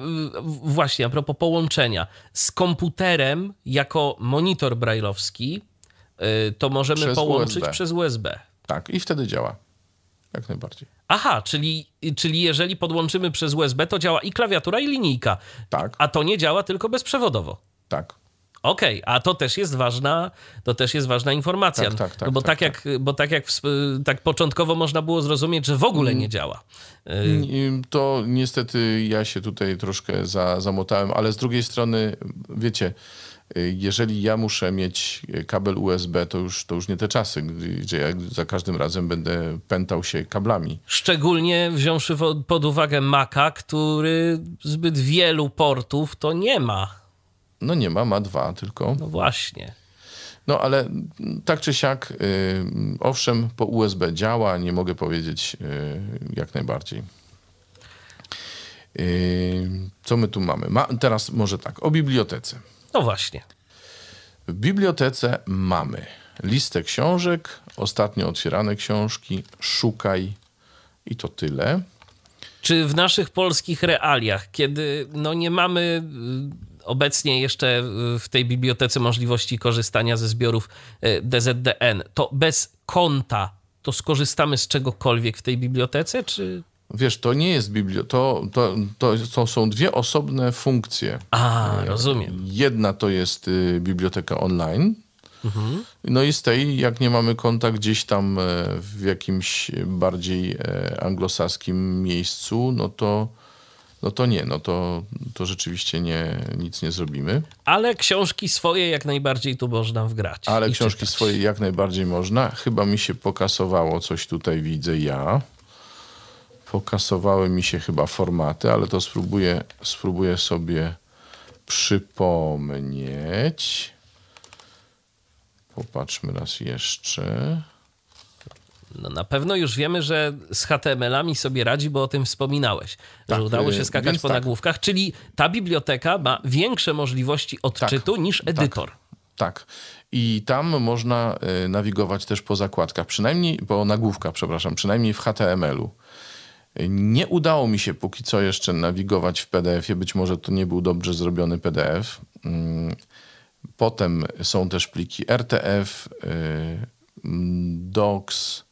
właśnie a propos połączenia, z komputerem jako monitor brailleowski, e, to możemy przez połączyć USB. przez USB. Tak, i wtedy działa. Jak najbardziej. Aha, czyli, czyli jeżeli podłączymy przez USB, to działa i klawiatura, i linijka. Tak. A to nie działa tylko bezprzewodowo. Tak. Okej, okay, a to też jest ważna, to też jest ważna informacja. Tak, tak, tak, no bo, tak, tak jak, tak. bo tak jak tak początkowo można było zrozumieć, że w ogóle nie mm. działa. Mm, mm, to niestety ja się tutaj troszkę za, zamotałem, ale z drugiej strony, wiecie, jeżeli ja muszę mieć kabel USB, to już, to już nie te czasy, gdzie ja za każdym razem będę pętał się kablami. Szczególnie wziąwszy pod uwagę Maca, który zbyt wielu portów to nie ma. No nie ma, ma dwa tylko. No właśnie. No ale tak czy siak, y, owszem, po USB działa, nie mogę powiedzieć y, jak najbardziej. Y, co my tu mamy? Ma, teraz może tak, o bibliotece. No właśnie. W bibliotece mamy listę książek, ostatnio otwierane książki, szukaj i to tyle. Czy w naszych polskich realiach, kiedy no nie mamy obecnie jeszcze w tej bibliotece możliwości korzystania ze zbiorów e, DZDN, to bez konta to skorzystamy z czegokolwiek w tej bibliotece, czy... Wiesz, to nie jest biblioteka, to, to, to, to, są dwie osobne funkcje. A, rozumiem. Jedna to jest y, biblioteka online, mhm. no i z tej, jak nie mamy konta gdzieś tam e, w jakimś bardziej e, anglosaskim miejscu, no to no to nie, no to, to rzeczywiście nie, nic nie zrobimy. Ale książki swoje jak najbardziej tu można wgrać. Ale książki czytać. swoje jak najbardziej można. Chyba mi się pokasowało coś tutaj, widzę ja. Pokasowały mi się chyba formaty, ale to spróbuję, spróbuję sobie przypomnieć. Popatrzmy raz jeszcze. No na pewno już wiemy, że z HTML-ami sobie radzi, bo o tym wspominałeś, tak, że udało się y, skakać po tak. nagłówkach, czyli ta biblioteka ma większe możliwości tak, odczytu tak, niż edytor. Tak. I tam można y, nawigować też po zakładkach, przynajmniej po nagłówkach, przepraszam, przynajmniej w HTML-u. Y, nie udało mi się póki co jeszcze nawigować w PDF-ie, być może to nie był dobrze zrobiony PDF. Mm, potem są też pliki RTF, DOCS,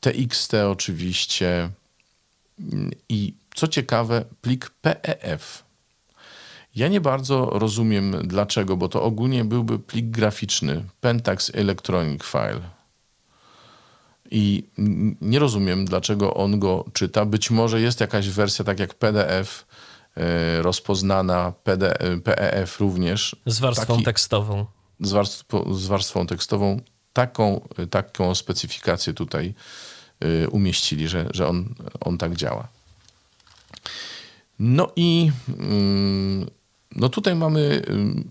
TXT oczywiście i co ciekawe plik PEF. Ja nie bardzo rozumiem dlaczego, bo to ogólnie byłby plik graficzny Pentax Electronic File. I nie rozumiem, dlaczego on go czyta. Być może jest jakaś wersja, tak jak PDF, e, rozpoznana, PDF, e PEF również. Z warstwą taki, tekstową. Z warstwą, z warstwą tekstową taką, taką specyfikację tutaj y, umieścili, że, że on, on tak działa. No i mm, no tutaj mamy mm,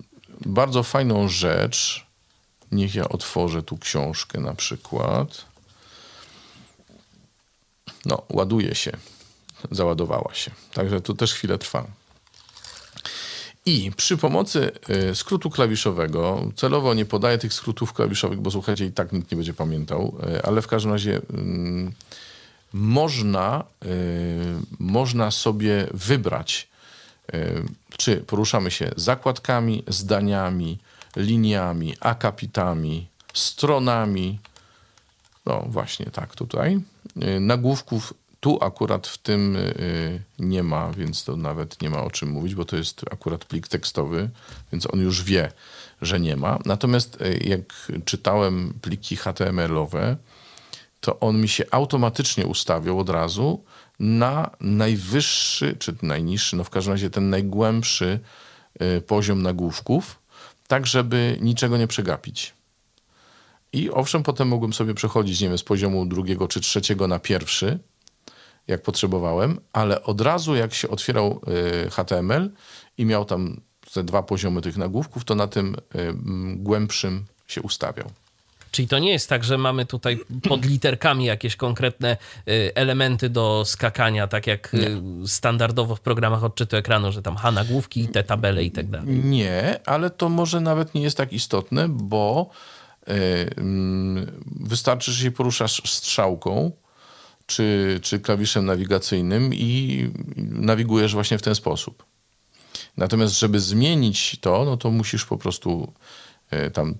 bardzo fajną rzecz. Niech ja otworzę tu książkę na przykład. No, ładuje się. Załadowała się. Także to też chwilę trwa. I przy pomocy y, skrótu klawiszowego, celowo nie podaję tych skrótów klawiszowych, bo słuchajcie, i tak nikt nie będzie pamiętał, y, ale w każdym razie mm, można, y, można sobie wybrać, czy poruszamy się zakładkami, zdaniami, liniami, akapitami, stronami, no właśnie tak tutaj, nagłówków tu akurat w tym y, y, nie ma, więc to nawet nie ma o czym mówić, bo to jest akurat plik tekstowy, więc on już wie, że nie ma. Natomiast y, jak czytałem pliki HTML-owe, to on mi się automatycznie ustawiał od razu na najwyższy, czy najniższy, no w każdym razie ten najgłębszy poziom nagłówków, tak żeby niczego nie przegapić. I owszem, potem mogłem sobie przechodzić, nie wiem, z poziomu drugiego czy trzeciego na pierwszy, jak potrzebowałem, ale od razu jak się otwierał y, HTML i miał tam te dwa poziomy tych nagłówków, to na tym y, głębszym się ustawiał. Czyli to nie jest tak, że mamy tutaj pod literkami jakieś konkretne y, elementy do skakania, tak jak nie. standardowo w programach odczytu ekranu, że tam ha nagłówki, te tabele i tak dalej. Nie, ale to może nawet nie jest tak istotne, bo wystarczy, że się poruszasz strzałką czy, czy klawiszem nawigacyjnym i nawigujesz właśnie w ten sposób. Natomiast, żeby zmienić to, no to musisz po prostu y, tam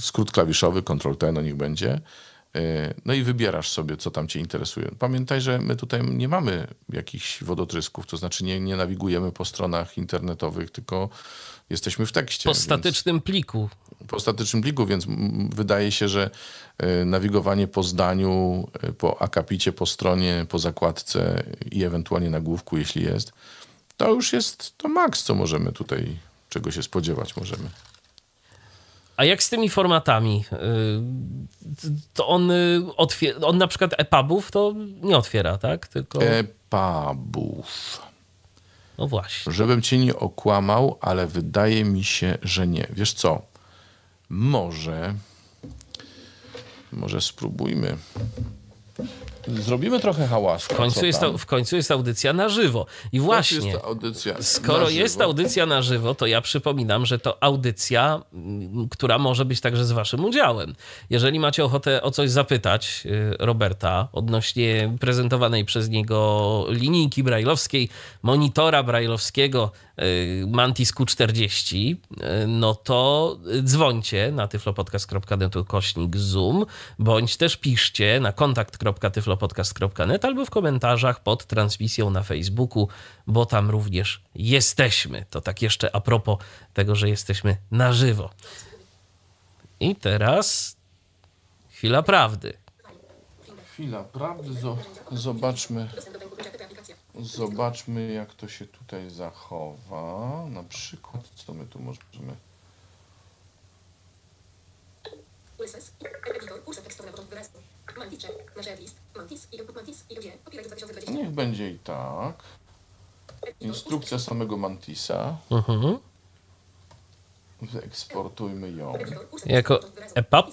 skrót klawiszowy, Ctrl-T, no niech będzie. E, no i wybierasz sobie, co tam cię interesuje. Pamiętaj, że my tutaj nie mamy jakichś wodotrysków, to znaczy nie, nie nawigujemy po stronach internetowych, tylko jesteśmy w tekście. Po statycznym więc, pliku. Po statycznym pliku, więc wydaje się, że e, nawigowanie po zdaniu, e, po akapicie, po stronie, po zakładce i ewentualnie nagłówku, jeśli jest, to już jest to maks, co możemy tutaj, czego się spodziewać możemy. A jak z tymi formatami? E, to on, on na przykład EPUBów to nie otwiera, tak? Tylko... EPUBów. No właśnie. Żebym cię nie okłamał, ale wydaje mi się, że nie. Wiesz co? Może. Może spróbujmy zrobimy trochę hałasu. W końcu, jest, w końcu jest audycja na żywo. I właśnie, jest skoro jest audycja na żywo, to ja przypominam, że to audycja, która może być także z waszym udziałem. Jeżeli macie ochotę o coś zapytać y, Roberta odnośnie prezentowanej przez niego linijki brajlowskiej, monitora brajlowskiego, Y, Mantis Q40, y, no to dzwońcie na tyflopodcast.net kośnik Zoom, bądź też piszcie na kontakt.tyflopodcast.net albo w komentarzach pod transmisją na Facebooku, bo tam również jesteśmy. To tak jeszcze a propos tego, że jesteśmy na żywo. I teraz chwila prawdy. Chwila prawdy, zobaczmy. Zobaczmy, jak to się tutaj zachowa. Na przykład, co my tu możemy. Niech będzie i tak. Instrukcja samego Mantisa. Mhm. Wyeksportujmy ją. Jako EPUB?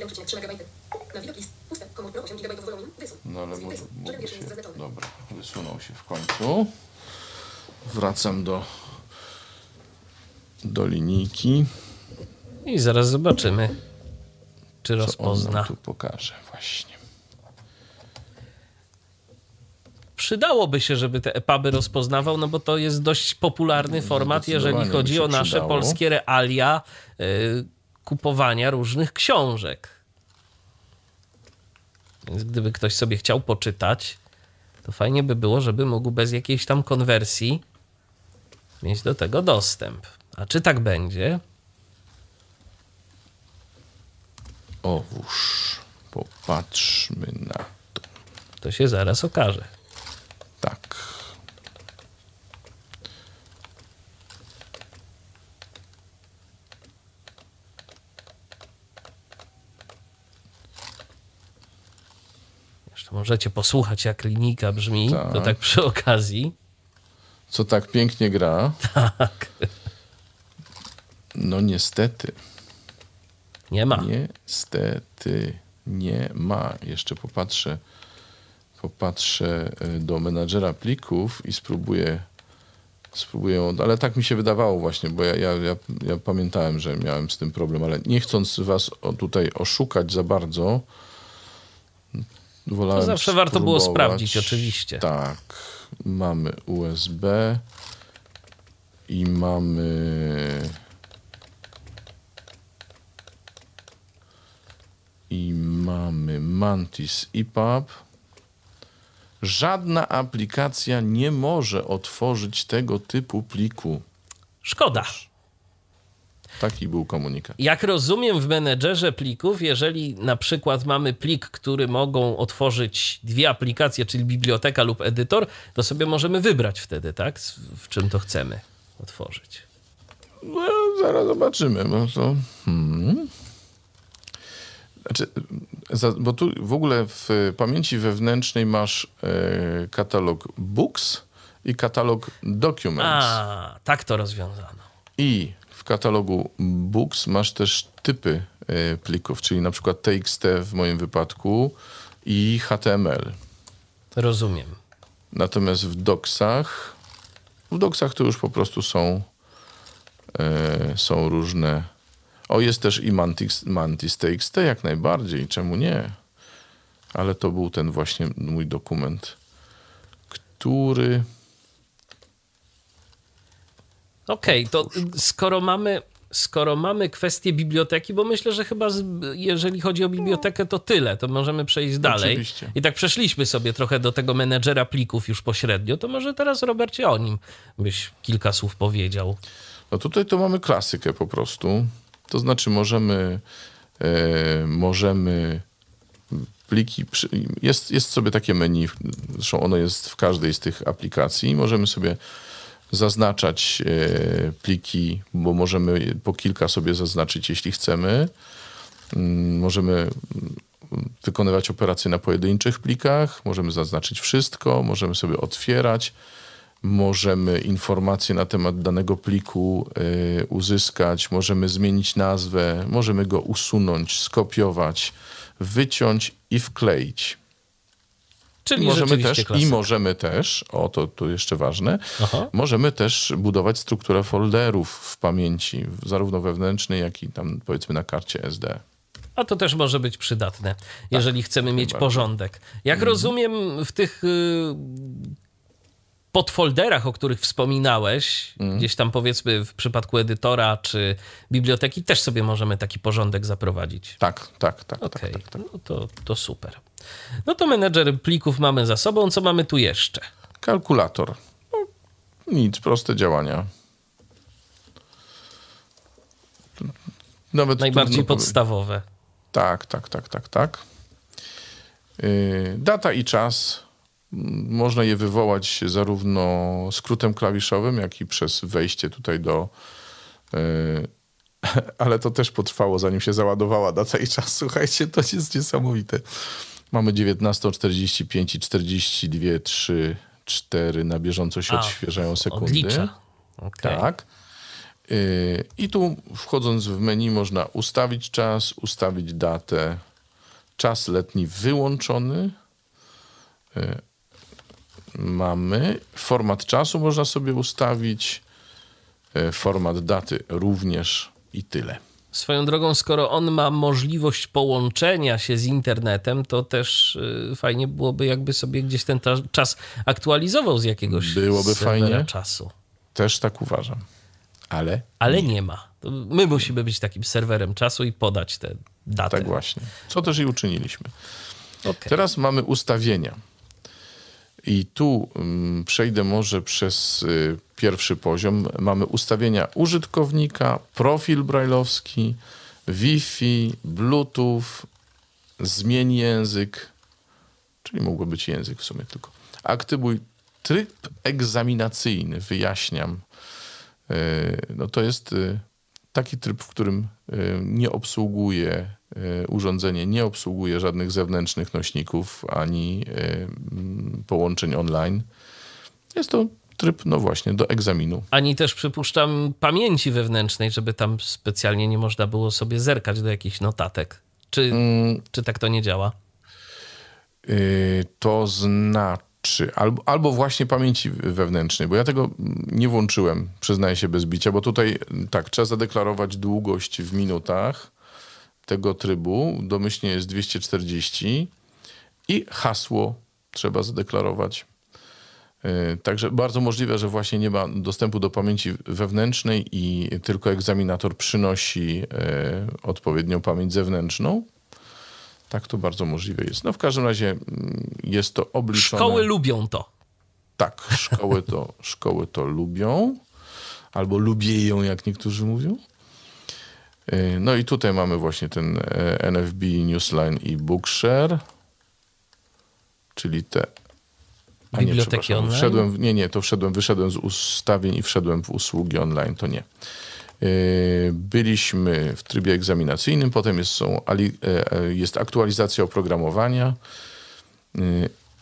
1,3 MB. Na widok list. Puste. Komór Pro 8 GB wolumin. Wysuń. No ale może... Żaden się... Dobra, wysunął się w końcu. Wracam do... do linijki. I zaraz zobaczymy, czy Co rozpozna. On tu pokażę właśnie. Przydałoby się, żeby te epuby rozpoznawał, no bo to jest dość popularny format, jeżeli chodzi o nasze przydało. polskie realia, y, kupowania różnych książek. Więc gdyby ktoś sobie chciał poczytać, to fajnie by było, żeby mógł bez jakiejś tam konwersji mieć do tego dostęp. A czy tak będzie? Owóż, popatrzmy na to. To się zaraz okaże. Możecie posłuchać, jak linijka brzmi. Tak. To tak przy okazji. Co tak pięknie gra. Tak. No niestety. Nie ma. Niestety nie ma. Jeszcze popatrzę, popatrzę e, do menadżera plików i spróbuję spróbuję, ale tak mi się wydawało właśnie, bo ja, ja, ja, ja pamiętałem, że miałem z tym problem, ale nie chcąc was tutaj oszukać za bardzo, wolałem To zawsze spróbować. warto było sprawdzić, oczywiście. Tak, mamy USB i mamy... I mamy Mantis EPUB. Żadna aplikacja nie może otworzyć tego typu pliku. Szkoda. Taki był komunikat. Jak rozumiem w menedżerze plików, jeżeli na przykład mamy plik, który mogą otworzyć dwie aplikacje, czyli biblioteka lub edytor, to sobie możemy wybrać wtedy, tak? W czym to chcemy otworzyć. No, zaraz zobaczymy. No to... Hmm. Znaczy, bo tu w ogóle w pamięci wewnętrznej masz e, katalog books i katalog documents. A, tak to rozwiązano. I w katalogu Books masz też typy e, plików, czyli na przykład TXT w moim wypadku i HTML. Rozumiem. Natomiast w docsach, w docsach to już po prostu są, e, są różne. O, jest też i Mantis, Mantis TXT jak najbardziej, czemu nie? Ale to był ten właśnie mój dokument, który Okej, okay, to skoro mamy, skoro mamy kwestię biblioteki, bo myślę, że chyba z, jeżeli chodzi o bibliotekę, to tyle, to możemy przejść dalej. Oczywiście. I tak przeszliśmy sobie trochę do tego menedżera plików już pośrednio, to może teraz, Robercie, o nim byś kilka słów powiedział. No tutaj to mamy klasykę po prostu. To znaczy możemy, e, możemy pliki, jest, jest sobie takie menu, zresztą ono jest w każdej z tych aplikacji, możemy sobie zaznaczać e, pliki, bo możemy po kilka sobie zaznaczyć, jeśli chcemy. Mm, możemy mm, wykonywać operacje na pojedynczych plikach, możemy zaznaczyć wszystko, możemy sobie otwierać, możemy informacje na temat danego pliku e, uzyskać, możemy zmienić nazwę, możemy go usunąć, skopiować, wyciąć i wkleić. Czyli możemy też, I możemy też, o to tu jeszcze ważne, Aha. możemy też budować strukturę folderów w pamięci, zarówno wewnętrznej, jak i tam powiedzmy na karcie SD. A to też może być przydatne, tak, jeżeli chcemy tak, mieć bardzo. Tak. porządek. Jak mhm. rozumiem, w tych y, podfolderach, o których wspominałeś, mhm. gdzieś tam powiedzmy w przypadku edytora czy biblioteki, też sobie możemy taki porządek zaprowadzić. Tak, tak, tak. tak, tak, tak, no to, to super. No to menedżer plików mamy za sobą. Co mamy tu jeszcze? Kalkulator. No, nic, proste działania. Nawet Najbardziej podstawowe. Tak, tak, tak, tak, tak. Y, data i czas. Można je wywołać zarówno skrótem klawiszowym, jak i przez wejście tutaj do. Y, ale to też potrwało, zanim się załadowała data i czas. Słuchajcie, to jest niesamowite. Mamy 19.45 i 42, 3, 4 na bieżąco się A, odświeżają sekundy. Okay. Tak. Y, I tu wchodząc w menu można ustawić czas, ustawić datę. Czas letni wyłączony. Y, mamy. Format czasu można sobie ustawić. Y, format daty również i tyle. Swoją drogą, skoro on ma możliwość połączenia się z internetem, to też y, fajnie byłoby, jakby sobie gdzieś ten czas aktualizował z jakiegoś byłoby fajnie. czasu. Też tak uważam. Ale, Ale nie. nie ma. My musimy być takim serwerem czasu i podać te daty. Tak właśnie. Co też i uczyniliśmy. Okay. Teraz mamy ustawienia. I tu mm, przejdę może przez y, pierwszy poziom. Mamy ustawienia użytkownika, profil brailleowski, Wi-Fi, Bluetooth, zmień język, czyli mógłby być język w sumie tylko. Aktywuj tryb egzaminacyjny, wyjaśniam. E, no to jest e, taki tryb, w którym e, nie obsługuje urządzenie, nie obsługuje żadnych zewnętrznych nośników ani połączeń online. Jest to tryb, no właśnie, do egzaminu. Ani też przypuszczam pamięci wewnętrznej, żeby tam specjalnie nie można było sobie zerkać do jakichś notatek. Czy, mm. czy tak to nie działa? Yy, to znaczy, albo, albo właśnie pamięci wewnętrznej, bo ja tego nie włączyłem, przyznaję się bez bicia, bo tutaj tak, trzeba zadeklarować długość w minutach tego trybu, domyślnie jest 240 i hasło trzeba zadeklarować. Y, także bardzo możliwe, że właśnie nie ma dostępu do pamięci wewnętrznej i tylko egzaminator przynosi y, odpowiednią pamięć zewnętrzną. Tak to bardzo możliwe jest. No w każdym razie mm, jest to obliczone. Szkoły lubią to. Tak, szkoły to, szkoły to lubią. Albo lubię ją, jak niektórzy mówią. Y, no i tutaj mamy właśnie ten e, NFB Newsline i Bookshare, czyli te a biblioteki nie, online? Wszedłem, nie, nie, to wszedłem, wyszedłem z ustawień i wszedłem w usługi online, to nie. E, byliśmy w trybie egzaminacyjnym, potem jest, są, e, e, jest aktualizacja oprogramowania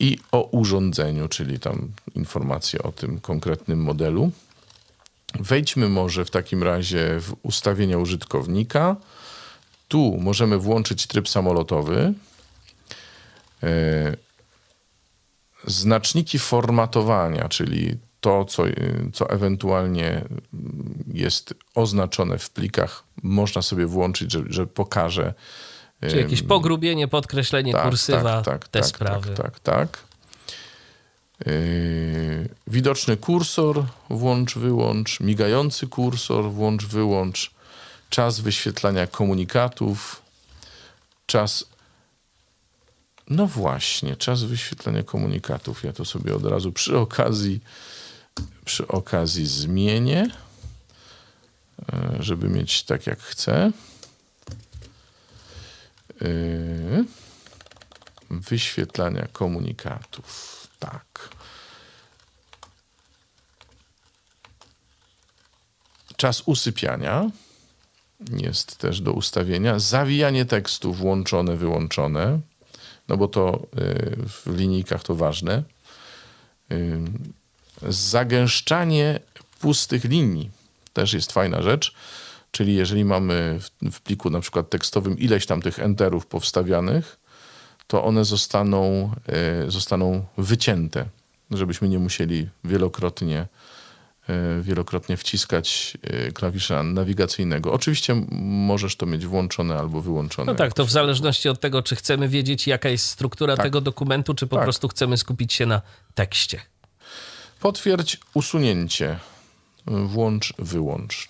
i o urządzeniu, czyli tam informacje o tym konkretnym modelu. Wejdźmy może w takim razie w ustawienia użytkownika. Tu możemy włączyć tryb samolotowy. Znaczniki formatowania, czyli to, co, co ewentualnie jest oznaczone w plikach, można sobie włączyć, że, że pokaże. Czy jakieś pogrubienie, podkreślenie, tak, kursywa, tak, tak, te tak, tak, sprawy. Tak, tak, tak. widoczny kursor, włącz, wyłącz, migający kursor, włącz, wyłącz, czas wyświetlania komunikatów, czas no właśnie, czas wyświetlania komunikatów. Ja to sobie od razu przy okazji, przy okazji zmienię, e, żeby mieć tak jak chcę. E, wyświetlania komunikatów. Tak. Czas usypiania jest też do ustawienia. Zawijanie tekstu włączone, wyłączone no bo to y, w linijkach to ważne. Y, zagęszczanie pustych linii też jest fajna rzecz. Czyli jeżeli mamy w, pliku na przykład tekstowym ileś tam tych enterów powstawianych, to one zostaną, y, zostaną wycięte, żebyśmy nie musieli wielokrotnie E, wielokrotnie wciskać e, klawisza nawigacyjnego. Oczywiście możesz to mieć włączone albo wyłączone. No tak, to w zależności od tego, czy chcemy wiedzieć, jaka jest struktura tak. tego dokumentu, czy po tak. prostu chcemy skupić się na tekście. Potwierdź usunięcie. Włącz, wyłącz.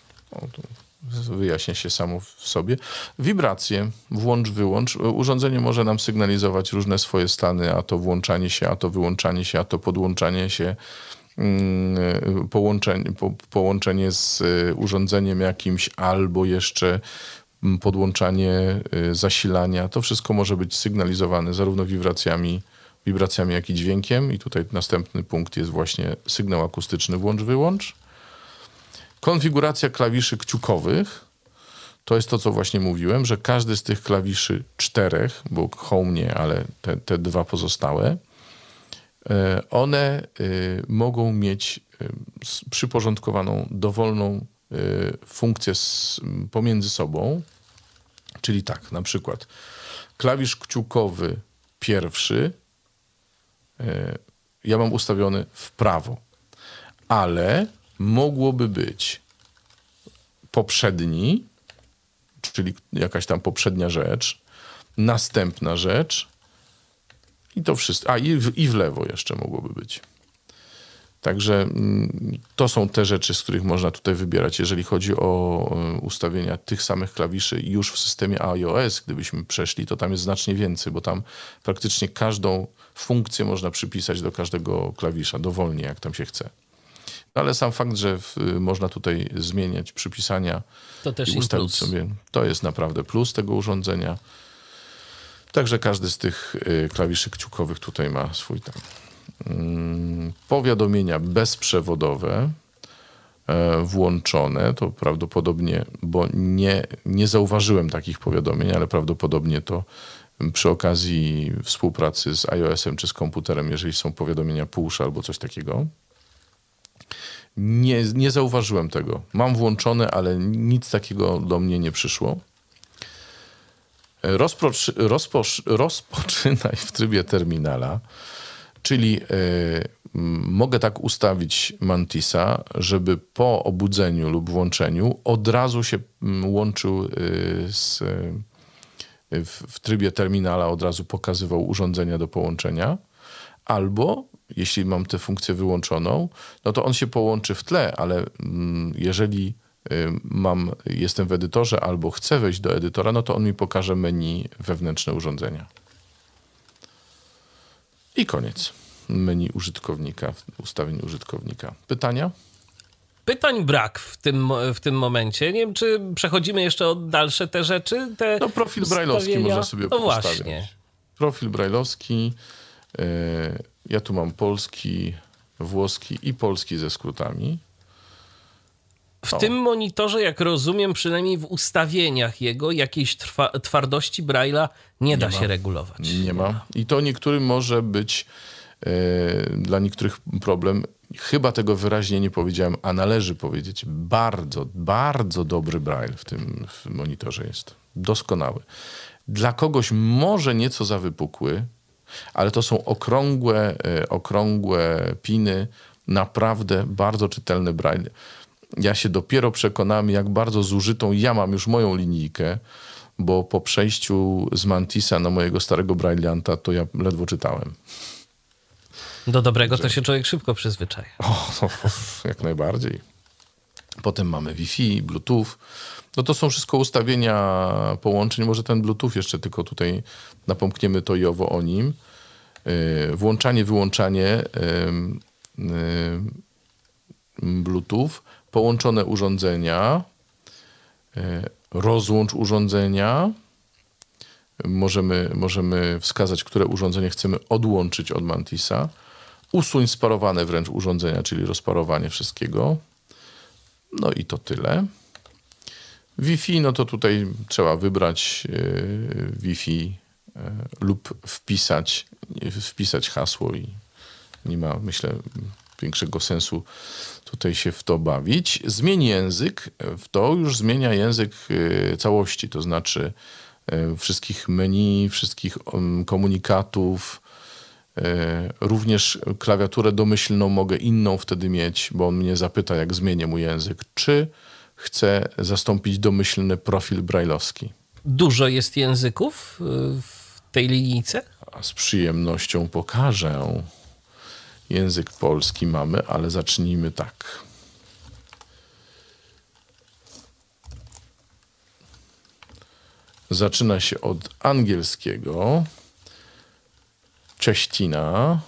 wyjaśnia się samo w sobie. Wibracje, włącz, wyłącz. Urządzenie może nam sygnalizować różne swoje stany, a to włączanie się, a to wyłączanie się, a to podłączanie się Mm, połączenie, po, połączenie z y, urządzeniem jakimś albo jeszcze mm, podłączanie y, zasilania, to wszystko może być sygnalizowane zarówno wibracjami, wibracjami jak i dźwiękiem. I tutaj następny punkt jest właśnie sygnał akustyczny włącz-wyłącz. Konfiguracja klawiszy kciukowych. To jest to, co właśnie mówiłem, że każdy z tych klawiszy czterech, bo home nie, ale te, te dwa pozostałe, E, one e, mogą mieć e, przyporządkowaną, dowolną funkcję pomiędzy sobą. Czyli tak, na przykład klawisz kciukowy pierwszy ja mam ustawiony w prawo, ale mogłoby być poprzedni, czyli jakaś tam poprzednia rzecz, następna rzecz, i to wszystko. A i w, i w lewo jeszcze mogłoby być. Także mm, to są te rzeczy, z których można tutaj wybierać, jeżeli chodzi o y, ustawienia tych samych klawiszy już w systemie iOS. Gdybyśmy przeszli, to tam jest znacznie więcej, bo tam praktycznie każdą funkcję można przypisać do każdego klawisza dowolnie, jak tam się chce. No ale sam fakt, że w, y, można tutaj zmieniać przypisania to też i ustawić sobie, to jest naprawdę plus tego urządzenia. Także każdy z tych y, klawiszy kciukowych tutaj ma swój tam. Mm, powiadomienia bezprzewodowe e, włączone, to prawdopodobnie, bo nie, nie zauważyłem takich powiadomień, ale prawdopodobnie to przy okazji współpracy z iOS-em czy z komputerem, jeżeli są powiadomienia push albo coś takiego. Nie, nie zauważyłem tego. Mam włączone, ale nic takiego do mnie nie przyszło. Rozprocz, rozpoczynaj w trybie terminala, czyli y, mogę tak ustawić Mantisa, żeby po obudzeniu lub włączeniu od razu się łączył e, z, e, w, w trybie terminala, od razu pokazywał urządzenia do połączenia, albo jeśli mam tę funkcję wyłączoną, no to on się połączy w tle, ale jeżeli Y, mam, jestem w edytorze albo chcę wejść do edytora, no to on mi pokaże menu wewnętrzne urządzenia. I koniec. Menu użytkownika, ustawień użytkownika. Pytania? Pytań brak w tym, w tym momencie. Nie wiem, czy przechodzimy jeszcze od dalsze te rzeczy. Te no profil brajlowski można sobie no Właśnie. Profil brajlowski. Y, ja tu mam polski, włoski i polski ze skrótami. W o. tym monitorze, jak rozumiem, przynajmniej w ustawieniach jego, jakiejś trwa- twardości Braille'a nie, nie da ma. się regulować. Nie ma. I to niektórym może być e, dla niektórych problem. Chyba tego wyraźnie nie powiedziałem, a należy powiedzieć. Bardzo, bardzo dobry Braille w tym w monitorze jest. Doskonały. Dla kogoś może nieco za wypukły, ale to są okrągłe, e, okrągłe piny, naprawdę bardzo czytelny Braille ja się dopiero przekonałem, jak bardzo zużytą ja mam już moją linijkę, bo po przejściu z Mantisa na mojego starego Brailleanta to ja ledwo czytałem. Do dobrego Że... to się człowiek szybko przyzwyczaja. O, no, jak najbardziej. Potem mamy Wi-Fi, Bluetooth. No to są wszystko ustawienia połączeń. Może ten Bluetooth jeszcze tylko tutaj napomkniemy to i owo o nim. E, włączanie, wyłączanie e, Bluetooth połączone urządzenia, e, rozłącz urządzenia. Możemy, możemy wskazać, które urządzenie chcemy odłączyć od Mantisa. Usuń sparowane wręcz urządzenia, czyli rozparowanie wszystkiego. No i to tyle. Wi-Fi, no to tutaj trzeba wybrać e, Wi-Fi e, lub wpisać, wpisać hasło i nie ma, myślę, większego sensu tutaj się w to bawić. Zmień język, w to już zmienia język y, całości, to znaczy y, wszystkich menu, wszystkich um, komunikatów. Y, również klawiaturę domyślną mogę inną wtedy mieć, bo on mnie zapyta, jak zmienię mu język, czy chcę zastąpić domyślny profil brailleowski. Dużo jest języków w tej linijce? A z przyjemnością pokażę. Język polski mamy, ale zacznijmy tak. Zaczyna się od angielskiego. Cześtina,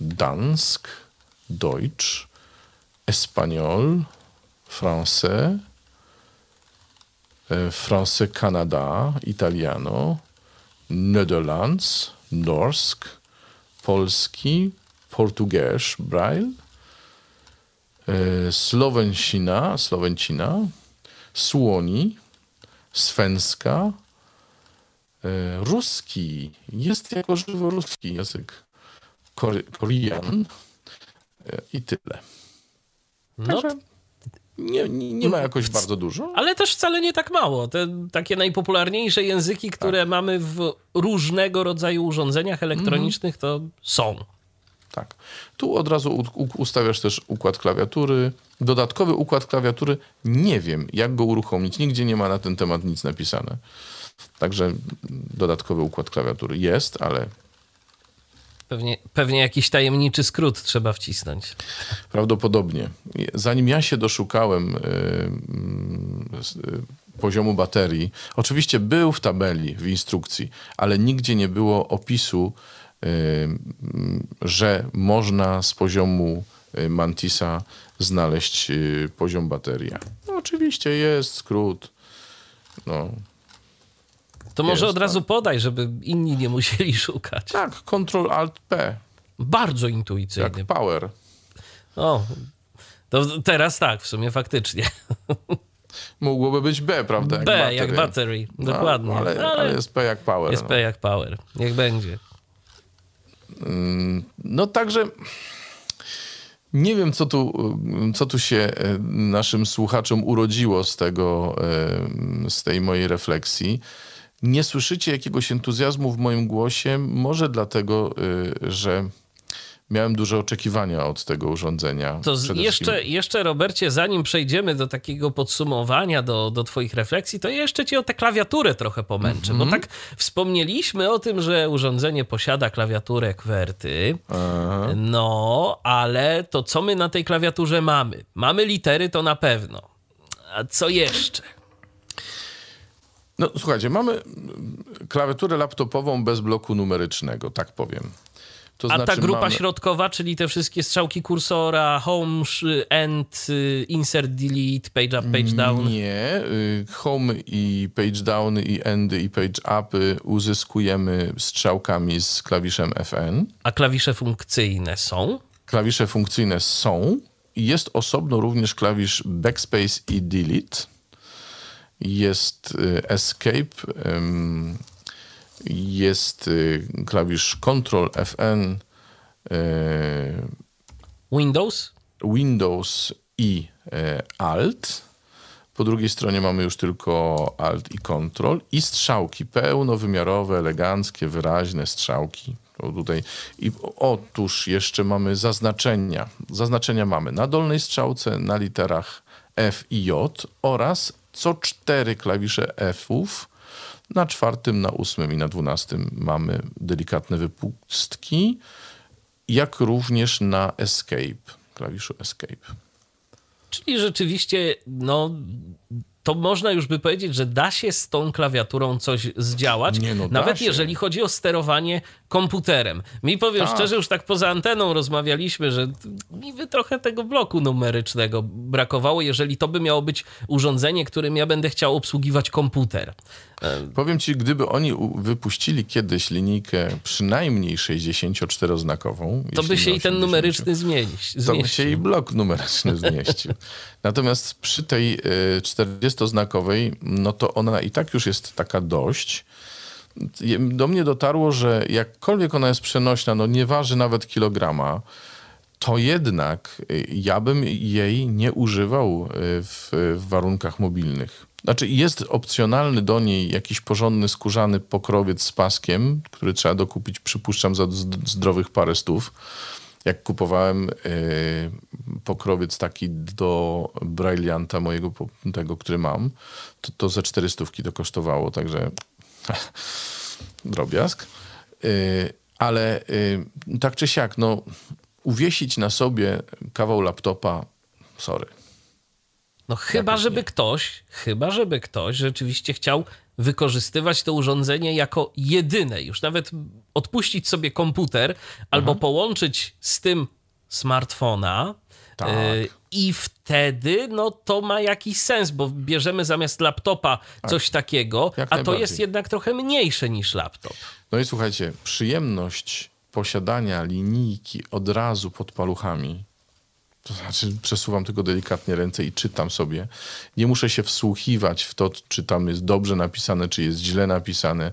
Dansk, Deutsch, Espanol, Français, e, Français Canada, Italiano, Netherlands, Norsk, Polski, português, braille, e, slowencina, slowencina, słoni, swenska, e, ruski, jest jako żywo ruski język, korean e, i tyle. No. Także nie, nie, nie, ma jakoś bardzo dużo. Ale też wcale nie tak mało. Te takie najpopularniejsze języki, które tak. mamy w różnego rodzaju urządzeniach elektronicznych, to są tak. Tu od razu ustawiasz też układ klawiatury. Dodatkowy układ klawiatury nie wiem, jak go uruchomić. Nigdzie nie ma na ten temat nic napisane. Także dodatkowy układ klawiatury jest, ale. Pewnie, pewnie jakiś tajemniczy skrót trzeba wcisnąć. Prawdopodobnie. Zanim ja się doszukałem yy, yy, poziomu baterii, oczywiście był w tabeli, w instrukcji, ale nigdzie nie było opisu Y, że można z poziomu y, Mantisa znaleźć y, poziom baterii. No, oczywiście jest skrót. No, to może jest, od razu tak. podaj, żeby inni nie musieli szukać. Tak, Ctrl Alt P. Bardzo intuicyjnie. Jak power. O, to teraz tak, w sumie faktycznie. Mogłoby być B, prawda? Jak B battery. jak no, battery, dokładnie. No, ale, ale, ale, jest P jak power. Jest no. P jak power, niech będzie. Mm, no także nie wiem, co tu, mm, co tu się e, naszym słuchaczom urodziło z, tego, e, z tej mojej refleksji. Nie słyszycie jakiegoś entuzjazmu w moim głosie, może dlatego, e, że miałem duże oczekiwania od tego urządzenia. To jeszcze, jeszcze, Robercie, zanim przejdziemy do takiego podsumowania, do, do Twoich refleksji, to jeszcze Ci o tę klawiaturę trochę pomęczę, mm -hmm. bo mhm. tak wspomnieliśmy o tym, że urządzenie posiada klawiaturę kwerty. No, ale to co my na tej klawiaturze mamy? Mamy litery, to na pewno. A co jeszcze? No słuchajcie, mamy klawiaturę laptopową bez bloku numerycznego, tak powiem. To A znaczy ta grupa mamy... środkowa, czyli te wszystkie strzałki kursora, home, end, y, insert, delete, page up, page down? Nie. Y, home i page down, i endy, i page upy uzyskujemy strzałkami z klawiszem FN. A klawisze funkcyjne są? Klawisze funkcyjne są. Jest osobno również klawisz backspace i delete. Jest y, escape, jest y, klawisz Ctrl FN. Y, Windows? Windows i y, Alt. Po drugiej stronie mamy już tylko Alt i Ctrl i strzałki pełnowymiarowe, eleganckie, wyraźne strzałki. O, tutaj i otóż jeszcze mamy zaznaczenia. Zaznaczenia mamy na dolnej strzałce, na literach F i J oraz co cztery klawisze F-ów na czwartym, na ósmym i na dwunastym mamy delikatne wypustki, jak również na escape, klawiszu escape. Czyli rzeczywiście, no, to można już by powiedzieć, że da się z tą klawiaturą coś zdziałać, no, nawet jeżeli chodzi o sterowanie komputerem. Mi powiem tak. szczerze, już tak poza anteną rozmawialiśmy, że mi trochę tego bloku numerycznego brakowało, jeżeli to by miało być urządzenie, którym ja będę chciał obsługiwać komputer. Powiem ci, gdyby oni wypuścili kiedyś linijkę przynajmniej 64-znakową... To by się i ten numeryczny zmieścił. To by się i blok numeryczny zmieścił. Natomiast przy tej 40-znakowej, y, no to ona i tak już jest taka dość... Do mnie dotarło, że jakkolwiek ona jest przenośna, no nie waży nawet kilograma, to jednak y, ja bym jej nie używał y, w, w, warunkach mobilnych. Znaczy jest opcjonalny do niej jakiś porządny, skórzany pokrowiec z paskiem, który trzeba dokupić, przypuszczam, za zdrowych parę stów. Jak kupowałem yy, pokrowiec taki do Brailianta mojego, tego, który mam, to, to ze 400 to kosztowało, także drobiazg. Yy, ale yy, tak czy siak, no, uwiesić na sobie kawał laptopa, sorry – no chyba, Jakoś żeby nie. ktoś, chyba, żeby ktoś rzeczywiście chciał wykorzystywać to urządzenie jako jedyne, już nawet odpuścić sobie komputer albo mhm. połączyć z tym smartfona. Tak. Y, I wtedy no, to ma jakiś sens, bo bierzemy zamiast laptopa tak. coś takiego, Jak a to jest jednak trochę mniejsze niż laptop. No i słuchajcie, przyjemność posiadania linijki od razu pod paluchami to znaczy, przesuwam tylko delikatnie ręce i czytam sobie. Nie muszę się wsłuchiwać w to, czy tam jest dobrze napisane, czy jest źle napisane,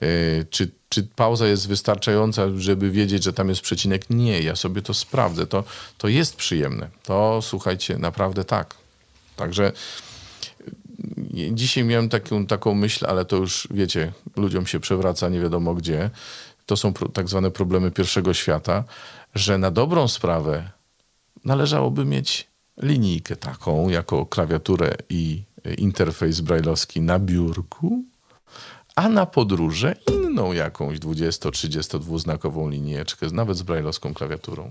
yy, czy, czy pauza jest wystarczająca, żeby wiedzieć, że tam jest przecinek. Nie, ja sobie to sprawdzę. To, to jest przyjemne. To słuchajcie, naprawdę tak. Także e, dzisiaj miałem taką, taką myśl, ale to już wiecie, ludziom się przewraca nie wiadomo gdzie. To są pro, tak zwane problemy pierwszego świata, że na dobrą sprawę należałoby mieć linijkę taką, jako klawiaturę i interfejs brailleowski na biurku, a na podróże inną jakąś 20, 32 dwuznakową linijeczkę, nawet z brailleowską klawiaturą.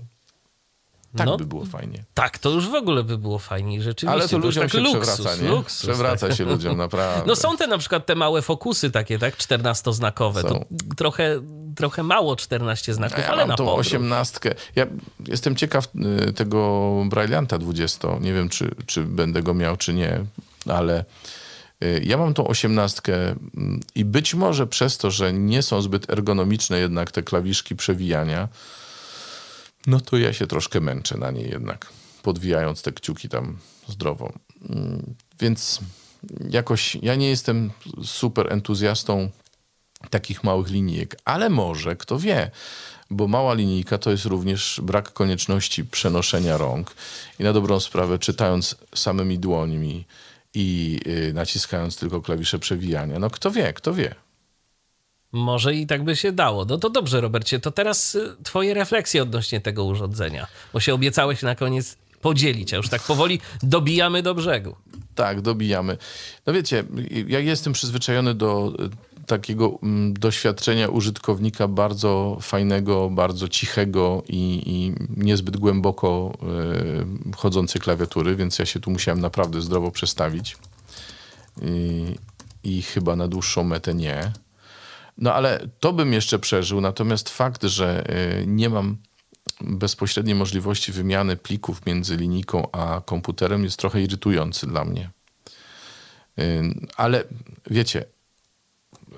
Tak no, by było fajnie. Tak, to już w ogóle by było fajnie, rzeczywiście. Ale to ludziom to się luksus, przewraca, nie? Luksus, tak. przewraca tak. się ludziom, naprawdę. No są te na przykład te małe fokusy takie, tak? 14-znakowe. To trochę, trochę mało 14 znaków, ja ale mam na tą 18. Ja jestem ciekaw y, tego Brailleanta 20. Nie wiem, czy, czy będę go miał, czy nie, ale... Y, ja mam tą osiemnastkę mm, i być może przez to, że nie są zbyt ergonomiczne jednak te klawiszki przewijania, no to ja się troszkę męczę na niej jednak, podwijając te kciuki tam zdrowo. Mm, więc jakoś ja nie jestem super entuzjastą takich małych linijek, ale może, kto wie, bo mała linijka to jest również brak konieczności przenoszenia rąk i na dobrą sprawę czytając samymi dłońmi i y, naciskając tylko klawisze przewijania. No kto wie, kto wie. Może i tak by się dało. No to dobrze, Robercie, to teraz y, twoje refleksje odnośnie tego urządzenia, bo się obiecałeś na koniec podzielić, a już tak powoli dobijamy do brzegu. Tak, dobijamy. No wiecie, ja jestem przyzwyczajony do y, takiego mm, doświadczenia użytkownika bardzo fajnego, bardzo cichego i, i niezbyt głęboko y, chodzącej klawiatury, więc ja się tu musiałem naprawdę zdrowo przestawić. Y, I chyba na dłuższą metę nie. No ale to bym jeszcze przeżył, natomiast fakt, że y, nie mam bezpośredniej możliwości wymiany plików między linijką a komputerem jest trochę irytujący dla mnie. Y, ale wiecie,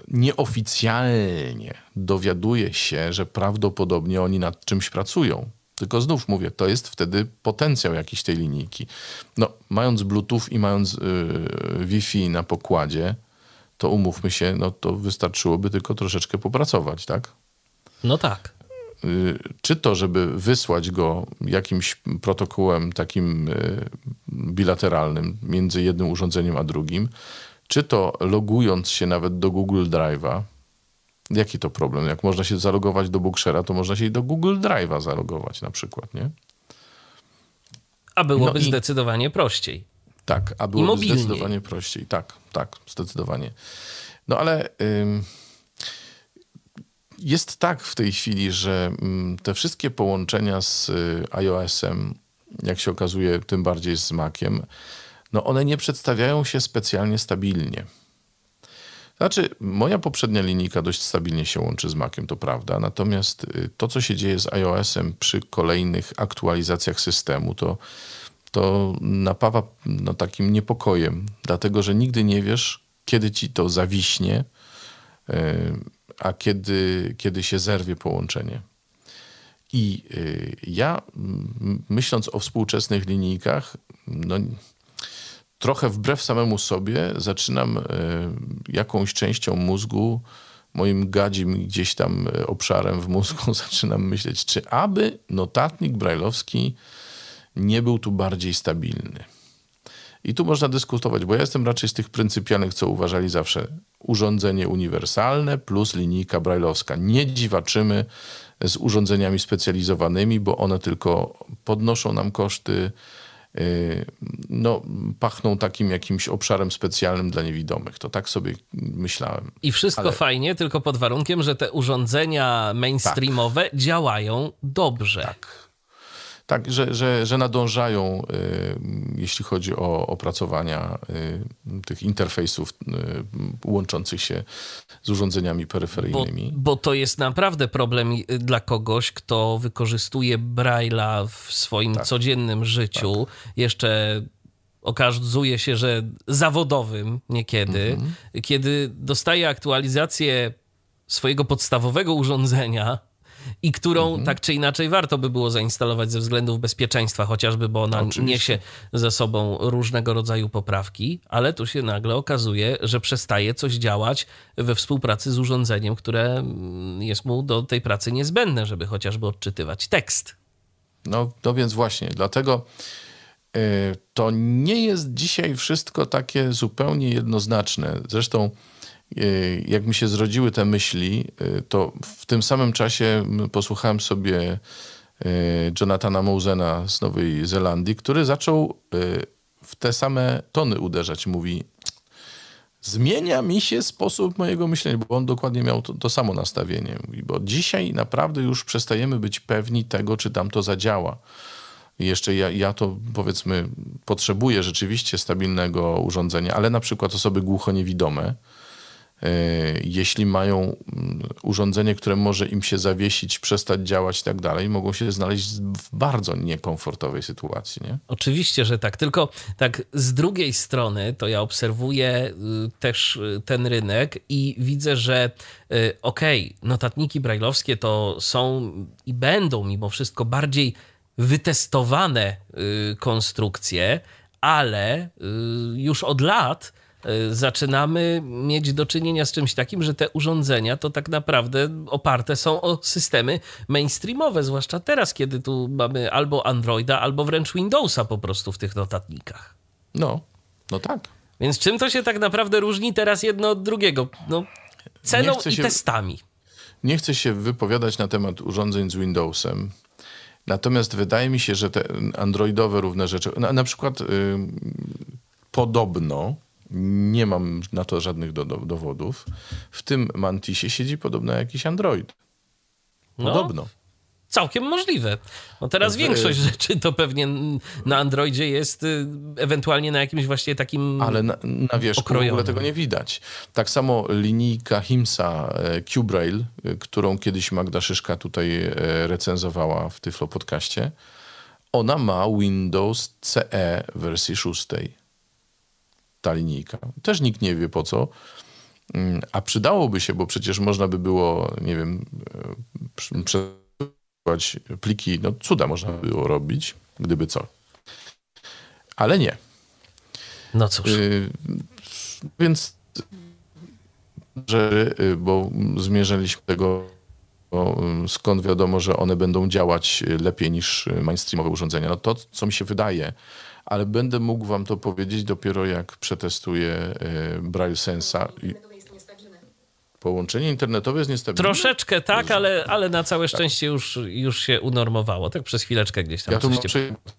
nieoficjalnie dowiaduje się, że prawdopodobnie oni nad czymś pracują. Tylko znów mówię, to jest wtedy potencjał jakiejś tej linijki. No, mając Bluetooth i mając yy, Wi-Fi na pokładzie, to umówmy się, no to wystarczyłoby tylko troszeczkę popracować, tak? No tak. Y, czy to, żeby wysłać go jakimś protokołem takim y, bilateralnym między jednym urządzeniem a drugim, czy to logując się nawet do Google Drive'a, jaki to problem? Jak można się zalogować do Bookshera, to można się i do Google Drive'a zalogować na przykład, nie? A byłoby no i... zdecydowanie prościej. Tak, a było zdecydowanie prościej. Tak, tak, zdecydowanie. No ale ym, jest tak w tej chwili, że ym, mm, te wszystkie połączenia z y, iOS-em, jak się okazuje, tym bardziej z Maciem, no one nie przedstawiają się specjalnie stabilnie. Znaczy, moja poprzednia linijka dość stabilnie się łączy z Maciem, to prawda. Natomiast y, to, co się dzieje z iOS-em przy kolejnych aktualizacjach systemu, to to napawa no, takim niepokojem, dlatego że nigdy nie wiesz, kiedy ci to zawiśnie, e, a kiedy, kiedy się zerwie połączenie. I e, ja, myśląc o współczesnych linijkach, no, trochę wbrew samemu sobie zaczynam e, jakąś częścią mózgu, moim gadzim gdzieś tam obszarem w mózgu, zaczynam myśleć, czy aby notatnik brajlowski nie był tu bardziej stabilny. I tu można dyskutować, bo ja jestem raczej z tych pryncypialnych, co uważali zawsze urządzenie uniwersalne plus linijka brajlowska. Nie dziwaczymy z urządzeniami specjalizowanymi, bo one tylko podnoszą nam koszty, y, no, pachną takim jakimś obszarem specjalnym dla niewidomych. To tak sobie myślałem. I wszystko Ale... fajnie, tylko pod warunkiem, że te urządzenia mainstreamowe tak. działają dobrze. Tak tak, że, że, że nadążają, y, jeśli chodzi o opracowania y, tych interfejsów y, łączących się z urządzeniami peryferyjnymi. Bo, bo to jest naprawdę problem dla kogoś, kto wykorzystuje Braille'a w swoim tak. codziennym tak. życiu. Tak. Jeszcze okazuje się, że zawodowym niekiedy, mhm. kiedy dostaje aktualizację swojego podstawowego urządzenia, i którą mhm. tak czy inaczej warto by było zainstalować ze względów bezpieczeństwa, chociażby, bo ona Oczywiście. niesie ze sobą różnego rodzaju poprawki, ale tu się nagle okazuje, że przestaje coś działać we współpracy z urządzeniem, które mm, jest mu do tej pracy niezbędne, żeby chociażby odczytywać tekst. No, no więc właśnie, dlatego y, to nie jest dzisiaj wszystko takie zupełnie jednoznaczne. Zresztą Y, jak mi się zrodziły te myśli, y, to w tym samym czasie posłuchałem sobie y, Jonathana Mousena z Nowej Zelandii, który zaczął w te same tony uderzać. Mówi, zmienia mi się sposób mojego myślenia, bo on dokładnie miał to, to samo nastawienie. Mówi, bo dzisiaj naprawdę już przestajemy być pewni tego, czy tam to zadziała. jeszcze ja, ja to powiedzmy potrzebuję rzeczywiście stabilnego urządzenia, ale na przykład osoby głucho niewidome E, jeśli mają mm, urządzenie, które może im się zawiesić, przestać działać i tak dalej, mogą się znaleźć w bardzo niekomfortowej sytuacji. Nie? Oczywiście, że tak. Tylko tak z drugiej strony to ja obserwuję y, też y, ten rynek i widzę, że y, okej, okay, notatniki brajlowskie to są i będą mimo wszystko bardziej wytestowane konstrukcje, ale już od lat Y, zaczynamy mieć do czynienia z czymś takim, że te urządzenia to tak naprawdę oparte są o systemy mainstreamowe, zwłaszcza teraz, kiedy tu mamy albo Androida, albo wręcz Windowsa po prostu w tych notatnikach. No, no tak. Więc czym to się tak naprawdę różni teraz jedno od drugiego? No, ceną i się, testami. Nie chcę się wypowiadać na temat urządzeń z Windowsem. Natomiast wydaje mi się, że te androidowe równe rzeczy, na, na przykład y, podobno nie mam na to żadnych do, do, dowodów. W tym Mantisie siedzi podobno jakiś android. No. Podobno. No, całkiem możliwe. No teraz większość rzeczy to pewnie na Androidzie jest y, ewentualnie na jakimś właśnie takim Ale na, na wierzchu okrojone. w ogóle tego nie widać. Tak samo linijka Himsa Qbrail, e, e, którą kiedyś Magda Szyszka tutaj e, recenzowała w Tyflo podcaście, ona ma Windows CE wersji szóstej linijka. Też nikt nie wie po co. Mm, a przydałoby się, bo przecież można by było, nie wiem, e, przesyłać pliki, no cuda można by było robić, gdyby co. Ale nie. No cóż. Y, więc, że, y, bo zmierzaliśmy do tego, skąd wiadomo, że one będą działać y, lepiej niż mainstreamowe urządzenia. No to, co mi się wydaje, ale będę mógł wam to powiedzieć dopiero jak przetestuję e, Braille Sensa. Połączenie internetowe jest niestabilne. Troszeczkę tak, ale, ale na całe tak. szczęście już, już się unormowało. Tak przez chwileczkę gdzieś tam. Ja tu mam,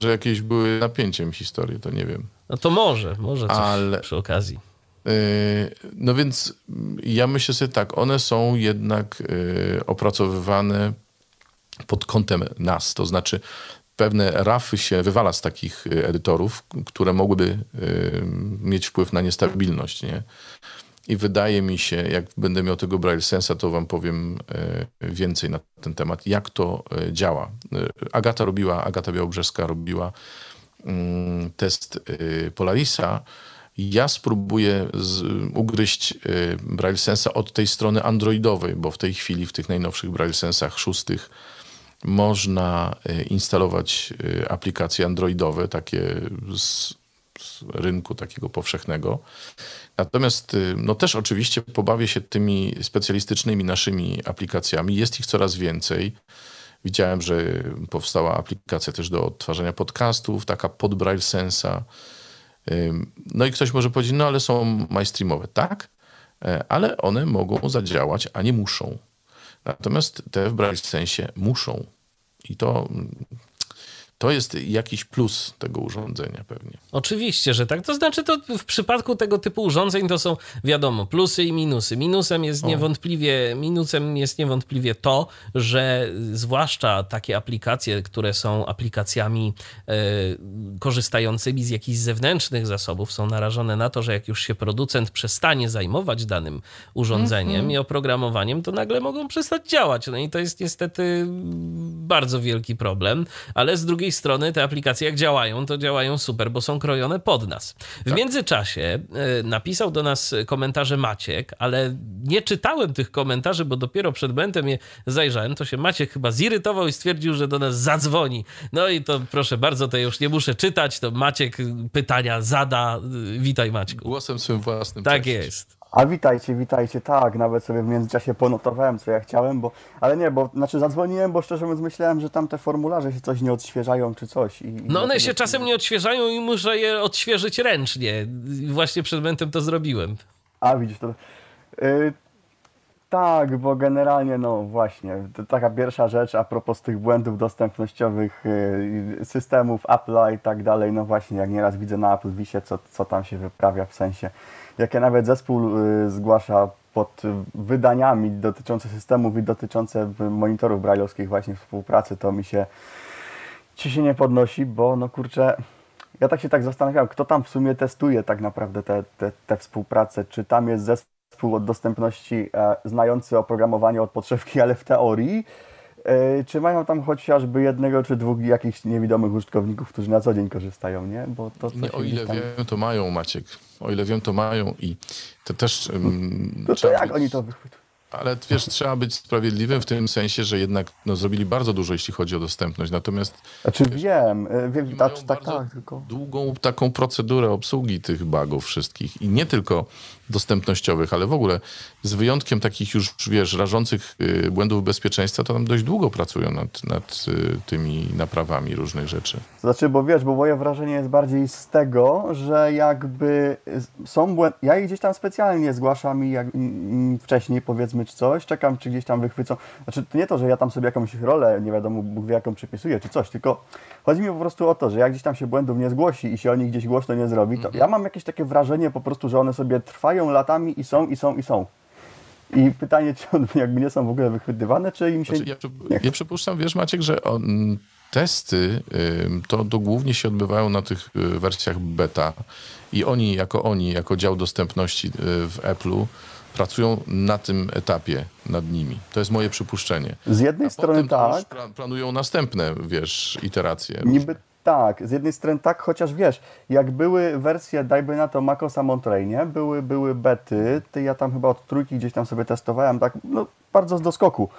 że jakieś były napięciem historii, to nie wiem. No to może, może coś ale... przy okazji. E, no więc ja myślę sobie tak, one są jednak e, opracowywane pod kątem nas, to znaczy pewne rafy się wywala z takich y, edytorów, które mogłyby y, mieć wpływ na niestabilność. Nie? I wydaje mi się, jak będę miał tego Braille Sensa, to wam powiem y, więcej na ten temat, jak to działa. Agata robiła, Agata Białobrzeska robiła mm, test Polarisa. Ja spróbuję z, ugryźć Braille Sensa od tej strony androidowej, bo w tej chwili w tych najnowszych Braille Sensach szóstych można e, instalować e, aplikacje androidowe, takie z, z rynku takiego powszechnego. Natomiast e, no też oczywiście pobawię się tymi specjalistycznymi naszymi aplikacjami. Jest ich coraz więcej. Widziałem, że powstała aplikacja też do odtwarzania podcastów, taka pod Braille Sensa. No i ktoś może powiedzieć, no ale są mainstreamowe. Tak, ale one mogą zadziałać, a nie muszą. Natomiast te w sensie muszą. I to to jest jakiś plus tego urządzenia pewnie. Oczywiście, że tak. To znaczy, to w przypadku tego typu urządzeń to są wiadomo plusy i minusy. Minusem jest o. niewątpliwie, minusem jest niewątpliwie to, że zwłaszcza takie aplikacje, które są aplikacjami e, korzystającymi z jakichś zewnętrznych zasobów, są narażone na to, że jak już się producent przestanie zajmować danym urządzeniem mm -hmm. i oprogramowaniem, to nagle mogą przestać działać. No i to jest niestety bardzo wielki problem, ale z drugiej drugiej strony te aplikacje jak działają, to działają super, bo są krojone pod nas. W tak. międzyczasie e, napisał do nas komentarze Maciek, ale nie czytałem tych komentarzy, bo dopiero przed momentem je zajrzałem, to się Maciek chyba zirytował i stwierdził, że do nas zadzwoni. No i to proszę bardzo, to już nie muszę czytać, to Maciek pytania zada. E, witaj Maciek. Głosem swym własnym. Tak cześć. jest. A witajcie, witajcie, tak, nawet sobie w międzyczasie ponotowałem, co ja chciałem, bo, ale nie, bo, znaczy zadzwoniłem, bo szczerze mówiąc myślałem, że tam te formularze się coś nie odświeżają, czy coś. I, no one się czasem nie odświeżają i muszę je odświeżyć ręcznie. Właśnie przed momentem to zrobiłem. A, widzisz, to... Yy, tak, bo generalnie, no właśnie, to taka pierwsza rzecz a propos tych błędów dostępnościowych yy, systemów Apple'a i tak dalej, no właśnie, jak nieraz widzę na Apple Wisie, co, co tam się wyprawia w sensie jakie nawet zespół y, zgłasza pod wydaniami dotyczące systemów i dotyczące monitorów brajlowskich właśnie współpracy, to mi się ciśnienie podnosi, bo no kurczę, ja tak się tak zastanawiałem, kto tam w sumie testuje tak naprawdę te, te, te współpracę, czy tam jest zespół od dostępności e, znający oprogramowanie od podszewki, ale w teorii, E, czy mają tam chociażby jednego czy dwóch jakichś niewidomych użytkowników, którzy na co dzień korzystają, nie? Bo to nie, o ile tam... wiem, to mają, Maciek. O ile wiem, to mają i to też... Um, to, to jak oni to wychwytują? Ale wiesz, trzeba być sprawiedliwym w tym sensie, że jednak no, zrobili bardzo dużo, jeśli chodzi o dostępność. Natomiast. Znaczy wiem, e, wiem znaczy, tak, tak, tylko. Długą taką procedurę obsługi tych bugów wszystkich i nie tylko dostępnościowych, ale w ogóle z wyjątkiem takich już, wiesz, rażących y, błędów bezpieczeństwa, to tam dość długo pracują nad, nad y, tymi naprawami różnych rzeczy. Znaczy, bo wiesz, bo moje wrażenie jest bardziej z tego, że jakby są błędy. Ja je gdzieś tam specjalnie zgłaszam i jak, wcześniej powiedzmy czy coś, czekam, czy gdzieś tam wychwycą. Znaczy, to nie to, że ja tam sobie jakąś rolę, nie wiadomo, Bóg wie, jaką przypisuję, czy coś, tylko chodzi mi po prostu o to, że jak gdzieś tam się błędów nie zgłosi i się oni gdzieś głośno nie zrobi, to mhm. ja mam jakieś takie wrażenie po prostu, że one sobie trwają latami i są, i są, i są. I pytanie, czy one jakby nie są w ogóle wychwytywane, czy im się... Znaczy, ja, ja przypuszczam, wiesz Maciek, że on, testy to, to głównie się odbywają na tych y, wersjach beta i oni jako oni, jako dział dostępności y, w Apple'u pracują na tym etapie nad nimi. To jest moje przypuszczenie. Z jednej A strony tak. Plan planują następne, wiesz, iteracje. Niby różne. tak, z jednej strony tak, chociaż wiesz, jak były wersje, dajmy na to, Macosa Montrainie, były, były bety, ty ja tam chyba od trójki gdzieś tam sobie testowałem, tak, no, bardzo z doskoku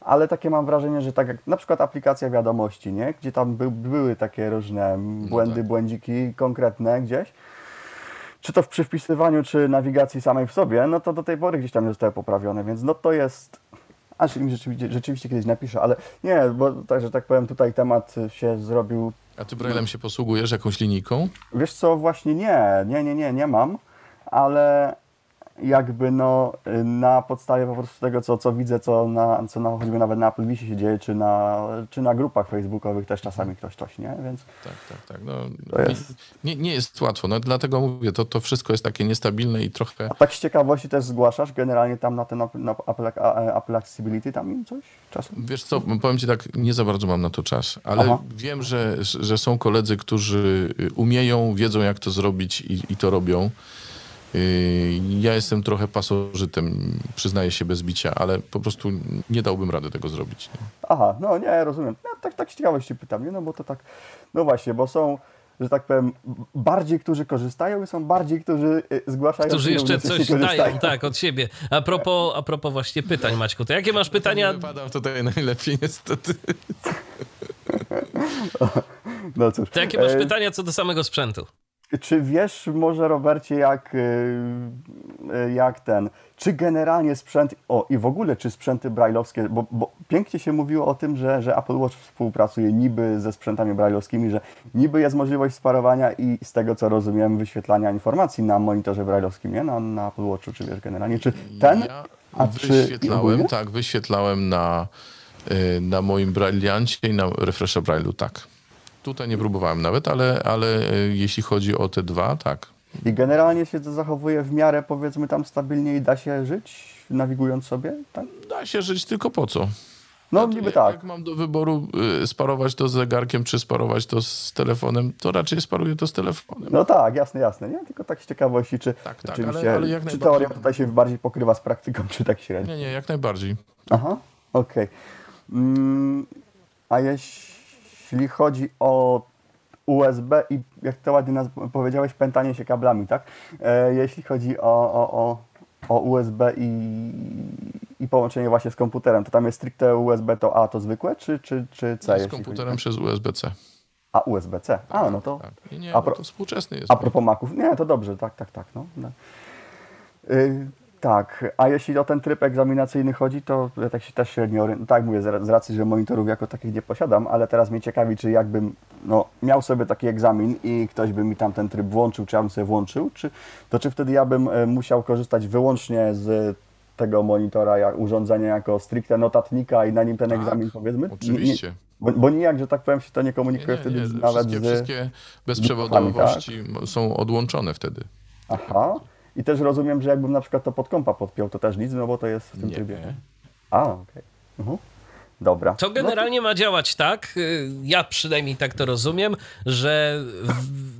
ale takie mam wrażenie, że tak jak na przykład aplikacja wiadomości, nie? gdzie tam by, były takie różne no błędy, no tak. błędziki konkretne gdzieś, czy to w przypisywaniu, czy nawigacji samej w sobie, no to do tej pory gdzieś tam nie zostały poprawione, więc no to jest... Aż im rzeczywiście, rzeczywiście kiedyś napiszę, ale nie, bo tak, że tak powiem, tutaj temat się zrobił... A ty Braille'em się posługujesz jakąś linijką? Wiesz co, właśnie nie, nie, nie, nie, nie mam, ale jakby no, na podstawie po prostu tego, co, co widzę, co, na, co na, choćby nawet na Applebeesie się dzieje, czy na, czy na grupach facebookowych też czasami ktoś coś, nie? Więc tak, tak, tak. No, jest... Nie, nie jest łatwo, no dlatego mówię, to, to wszystko jest takie niestabilne i trochę... A tak z ciekawości też zgłaszasz generalnie tam na ten na no, Apple, e, Apple Accessibility tam im coś czasu. Wiesz co, powiem ci tak, nie za bardzo mam na to czas, ale Aha. wiem, że, że są koledzy, którzy y, umieją, wiedzą jak to zrobić i, i to robią. Yy, ja jestem trochę pasożytem, przyznaję się bez bicia, ale po prostu nie dałbym rady tego zrobić. Nie? Aha, no nie, rozumiem. No, tak, tak z ciekawości pytam, nie? no bo to tak, no właśnie, bo są, że tak powiem, bardziej, którzy korzystają i są bardziej, którzy y, zgłaszają... Którzy jeszcze coś dają, tak, od siebie. A propos, a propos właśnie pytań, Maćku, to jakie masz pytania? Nie wypadam tutaj najlepiej, niestety. No cóż. To jakie masz e, pytania co do samego sprzętu? Czy wiesz może, Robercie, jak, y, y, jak ten, czy generalnie sprzęt, o i w ogóle czy sprzęty brajlowskie, bo, bo, pięknie się mówiło o tym, że, że Apple Watch współpracuje niby ze sprzętami brajlowskimi, że niby jest możliwość sparowania i z tego co rozumiem wyświetlania informacji na monitorze brajlowskim, nie? Na, na Apple Watchu, czy wiesz generalnie, czy ten, ja a wyświetlałem, czy... Tak, wyświetlałem na, y, na moim brajliancie i na refresher brajlu, tak. Tutaj nie próbowałem nawet, ale, ale e, jeśli chodzi o te dwa, tak. I generalnie się to zachowuje w miarę, powiedzmy, tam stabilnie i da się żyć, nawigując sobie? Tak? Da się żyć, tylko po co? No, no niby jak tak. Jak mam do wyboru y, sparować to z zegarkiem, czy sparować to z telefonem, to raczej sparuję to z telefonem. No tak, jasne, jasne. Nie? Tylko tak z ciekawości, czy, tak, tak, ale, ale jak czy teoria tutaj się bardziej pokrywa z praktyką, czy tak średnio? Nie, nie, jak najbardziej. Aha, okej. Okay. Mm, a jeśli jeśli chodzi o USB i jak to ładnie powiedziałeś, pętanie się kablami, tak? E, jeśli chodzi o, o, o, o USB i, i połączenie właśnie z komputerem, to tam jest stricte USB to A to zwykłe, czy, czy, czy C? Z komputerem chodzi? przez USB-C. A USB-C. Tak, a, no to. Tak. Nie, nie, a pro... to współczesny jest. A propos Maców. Nie, to dobrze, tak, tak, tak. No. E, tak, a jeśli o ten tryb egzaminacyjny chodzi, to ja tak się też średnio Tak mówię, z racji, że monitorów jako takich nie posiadam, ale teraz mnie ciekawi, czy jakbym no, miał sobie taki egzamin i ktoś by mi tam ten tryb włączył, czy ja bym sobie włączył, czy, to czy wtedy ja bym e, musiał korzystać wyłącznie z tego monitora, jak, urządzenia jako stricte notatnika i na nim ten tak, egzamin powiedzmy? Oczywiście. Nie, bo, bo nijak, że tak powiem, się to nie komunikuje nie, wtedy nie, nawet wszystkie, z... Wszystkie tak? bezprzewodowości tak? są odłączone wtedy. Aha. I też rozumiem, że jakbym na przykład to pod kompa podpiął, to też nic, no bo to jest w tym nie. trybie. A, okej. Okay. Mhm. Dobra. To no generalnie no to... ma działać tak, y, ja przynajmniej tak to rozumiem, że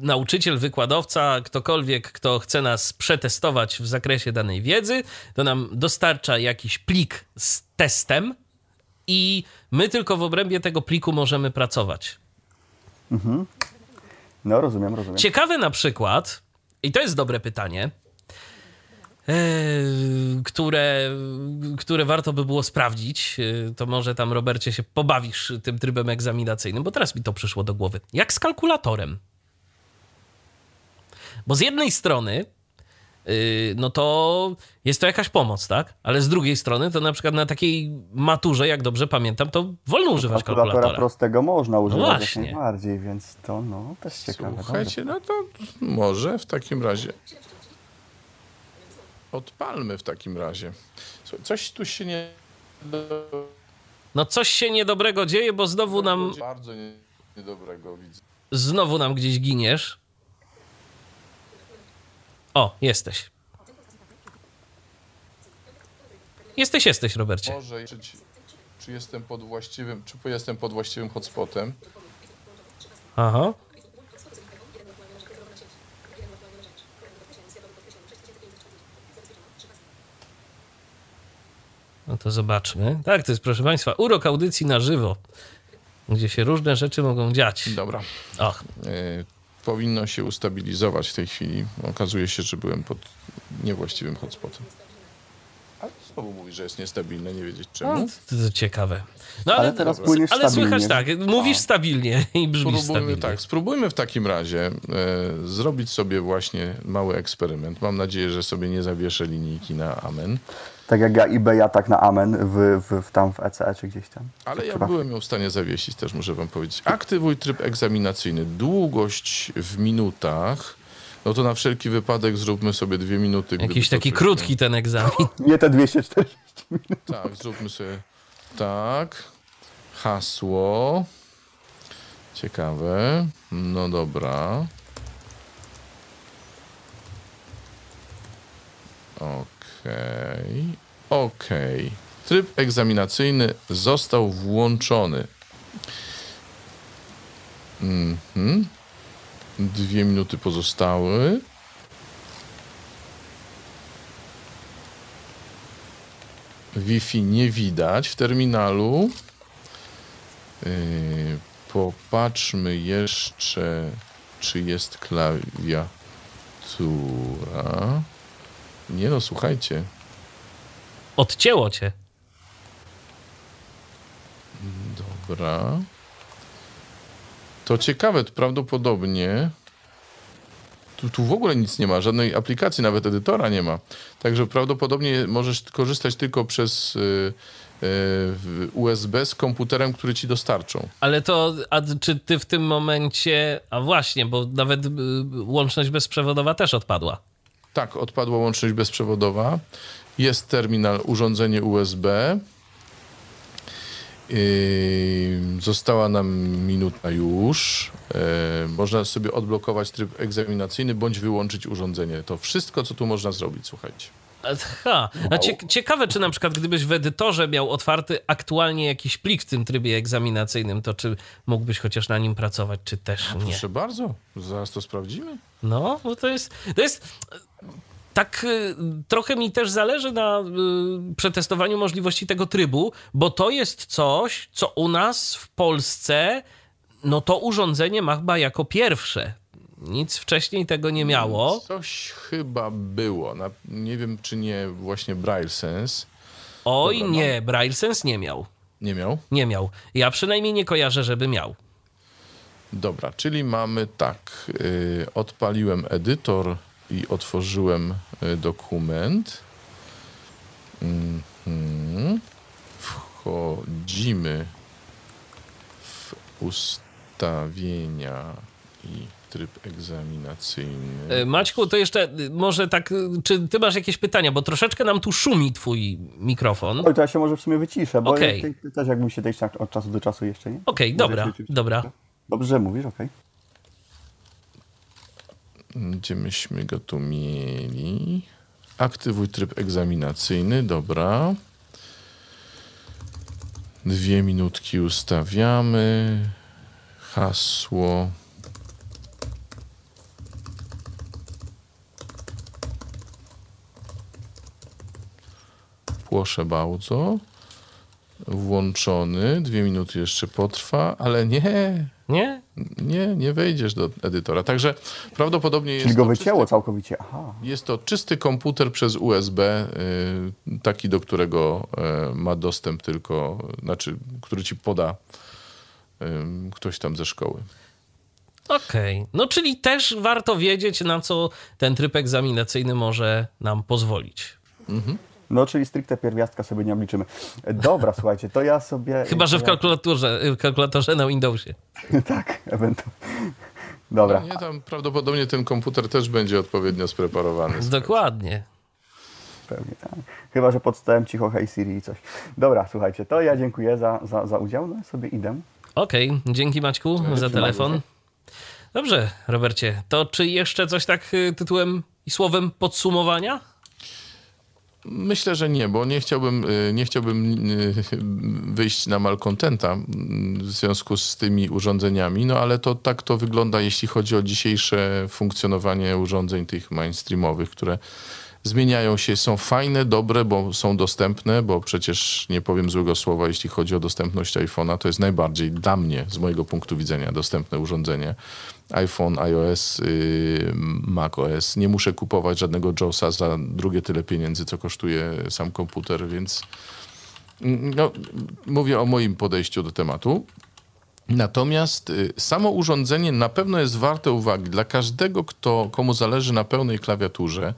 nauczyciel, wykładowca, ktokolwiek, kto chce nas przetestować w zakresie danej wiedzy, to nam dostarcza jakiś plik z testem i my tylko w obrębie tego pliku możemy pracować. Mhm. No rozumiem, rozumiem. Ciekawe na przykład, i to jest dobre pytanie, E, które, które warto by było sprawdzić. E, to może tam, Robercie, się pobawisz tym trybem egzaminacyjnym, bo teraz mi to przyszło do głowy. Jak z kalkulatorem? Bo z jednej strony e, no to jest to jakaś pomoc, tak? Ale z drugiej strony, to na przykład na takiej maturze, jak dobrze pamiętam, to wolno no, używać kalkulatora. Kalkulatora prostego można no używać no jak najbardziej, więc to no, też ciekawe. Słuchajcie, no to może w takim razie Odpalmy w takim razie. Coś tu się nie... No coś się niedobrego dzieje, bo znowu nam... Bardzo niedobrego widzę. Znowu nam gdzieś giniesz. O, jesteś. Jesteś, jesteś, Robercie. Może, czy, czy jestem pod właściwym, czy jestem pod właściwym hotspotem? Aha. No to zobaczmy. Tak, to jest, proszę Państwa, urok audycji na żywo, gdzie się różne rzeczy mogą dziać. Dobra. Och. E, powinno się ustabilizować w tej chwili. Okazuje się, że byłem pod niewłaściwym hotspotem. Ale znowu mówi, że jest niestabilne, nie wiedzieć czemu. No, to, to ciekawe. No ale, ale teraz Ale słychać tak, mówisz A. stabilnie i brzmi spróbujmy, stabilnie. Tak, spróbujmy w takim razie e, zrobić sobie właśnie mały eksperyment. Mam nadzieję, że sobie nie zawieszę linijki na amen tak jak ja eBaya, tak na Amen w, w, w tam w ECE e czy gdzieś tam. Ale ja Chyba. byłem ją w stanie zawiesić, też muszę wam powiedzieć. Aktywuj tryb egzaminacyjny. Długość w minutach. No to na wszelki wypadek zróbmy sobie dwie minuty. Jakiś taki krótki ten egzamin. Nie te 240 minut. Tak, zróbmy sobie. Tak. Hasło. Ciekawe. No dobra. Okej. Okej, okay. okej. Okay. Tryb egzaminacyjny został włączony. Mhm. Dwie minuty pozostały. Wi-Fi nie widać w terminalu. Yy, popatrzmy jeszcze, czy jest klawiatura. Nie no, słuchajcie. Odcięło cię. Dobra. To ciekawe, to prawdopodobnie. Tu, tu w ogóle nic nie ma, żadnej aplikacji, nawet edytora nie ma. Także prawdopodobnie możesz korzystać tylko przez y, y, USB z komputerem, który ci dostarczą. Ale to, a czy ty w tym momencie. A właśnie, bo nawet yy, łączność bezprzewodowa też odpadła. Tak, odpadła łączność bezprzewodowa. Jest terminal, urządzenie USB. Yy, została nam minuta już. Yy, można sobie odblokować tryb egzaminacyjny bądź wyłączyć urządzenie. To wszystko, co tu można zrobić, słuchajcie. Ha, A ciekawe, czy na przykład gdybyś w edytorze miał otwarty aktualnie jakiś plik w tym trybie egzaminacyjnym, to czy mógłbyś chociaż na nim pracować, czy też nie? Proszę bardzo, zaraz to sprawdzimy. No, bo to jest, to jest tak y, trochę mi też zależy na y, przetestowaniu możliwości tego trybu, bo to jest coś, co u nas w Polsce, no to urządzenie ma chyba jako pierwsze nic wcześniej tego nie miało. Coś chyba było. nie wiem, czy nie właśnie Braille Sense. Oj Dobra, no. nie, no. Braille Sense nie miał. Nie miał? Nie miał. Ja przynajmniej nie kojarzę, żeby miał. Dobra, czyli mamy tak. Yy, odpaliłem edytor i otworzyłem yy, dokument. Mm-hmm. Wchodzimy w ustawienia i tryb egzaminacyjny. E, Maćku, to jeszcze y, może tak, y, czy ty masz jakieś pytania, bo troszeczkę nam tu szumi twój mikrofon. Oj, to ja się może w sumie wyciszę, bo okay. ty, ty też jakbym się dojść od czasu do czasu jeszcze, nie? Okej, okay, dobra, dobra. Dobrze mówisz, okej. Okay. Gdzie myśmy go tu mieli? Aktywuj tryb egzaminacyjny, dobra. Dwie minutki ustawiamy. Hasło proszę bardzo. Włączony, dwie minuty jeszcze potrwa, ale nie. Nie? Nie, nie wejdziesz do edytora. Także prawdopodobnie jest. Czyli go wycięło czysty, całkowicie. Aha. Jest to czysty komputer przez USB, y, taki do którego y, ma dostęp tylko, znaczy, który ci poda y, ktoś tam ze szkoły. Okej, okay. no czyli też warto wiedzieć, na co ten tryb egzaminacyjny może nam pozwolić. Mhm. No, czyli stricte pierwiastka sobie nie obliczymy. Dobra, słuchajcie, to ja sobie... Chyba, że w kalkulatorze, w kalkulatorze na Windowsie. tak, ewentualnie. Dobra. nie, tam prawdopodobnie ten komputer też będzie odpowiednio spreparowany. Dokładnie. Pewnie tak. Chyba, że podstałem cicho Hey Siri i coś. Dobra, słuchajcie, to ja dziękuję za, za, za udział, no sobie idę. Okej, okay. dzięki Maćku Cześć, za telefon. Dobrze, Robercie, to czy jeszcze coś tak y, tytułem i słowem podsumowania? Myślę, że nie, bo nie chciałbym, y, nie chciałbym y, wyjść na malkontenta mm, w związku z tymi urządzeniami, no ale to tak to wygląda, jeśli chodzi o dzisiejsze funkcjonowanie urządzeń tych mainstreamowych, które zmieniają się, są fajne, dobre, bo są dostępne, bo przecież nie powiem złego słowa, jeśli chodzi o dostępność iPhone'a, to jest najbardziej dla mnie, z mojego punktu widzenia, dostępne urządzenie. iPhone, iOS, yy, macOS. Nie muszę kupować żadnego JOS'a za drugie tyle pieniędzy, co kosztuje sam komputer, więc mm, no, mówię o moim podejściu do tematu. Natomiast y, samo urządzenie na pewno jest warte uwagi dla każdego, kto, komu zależy na pełnej klawiaturze,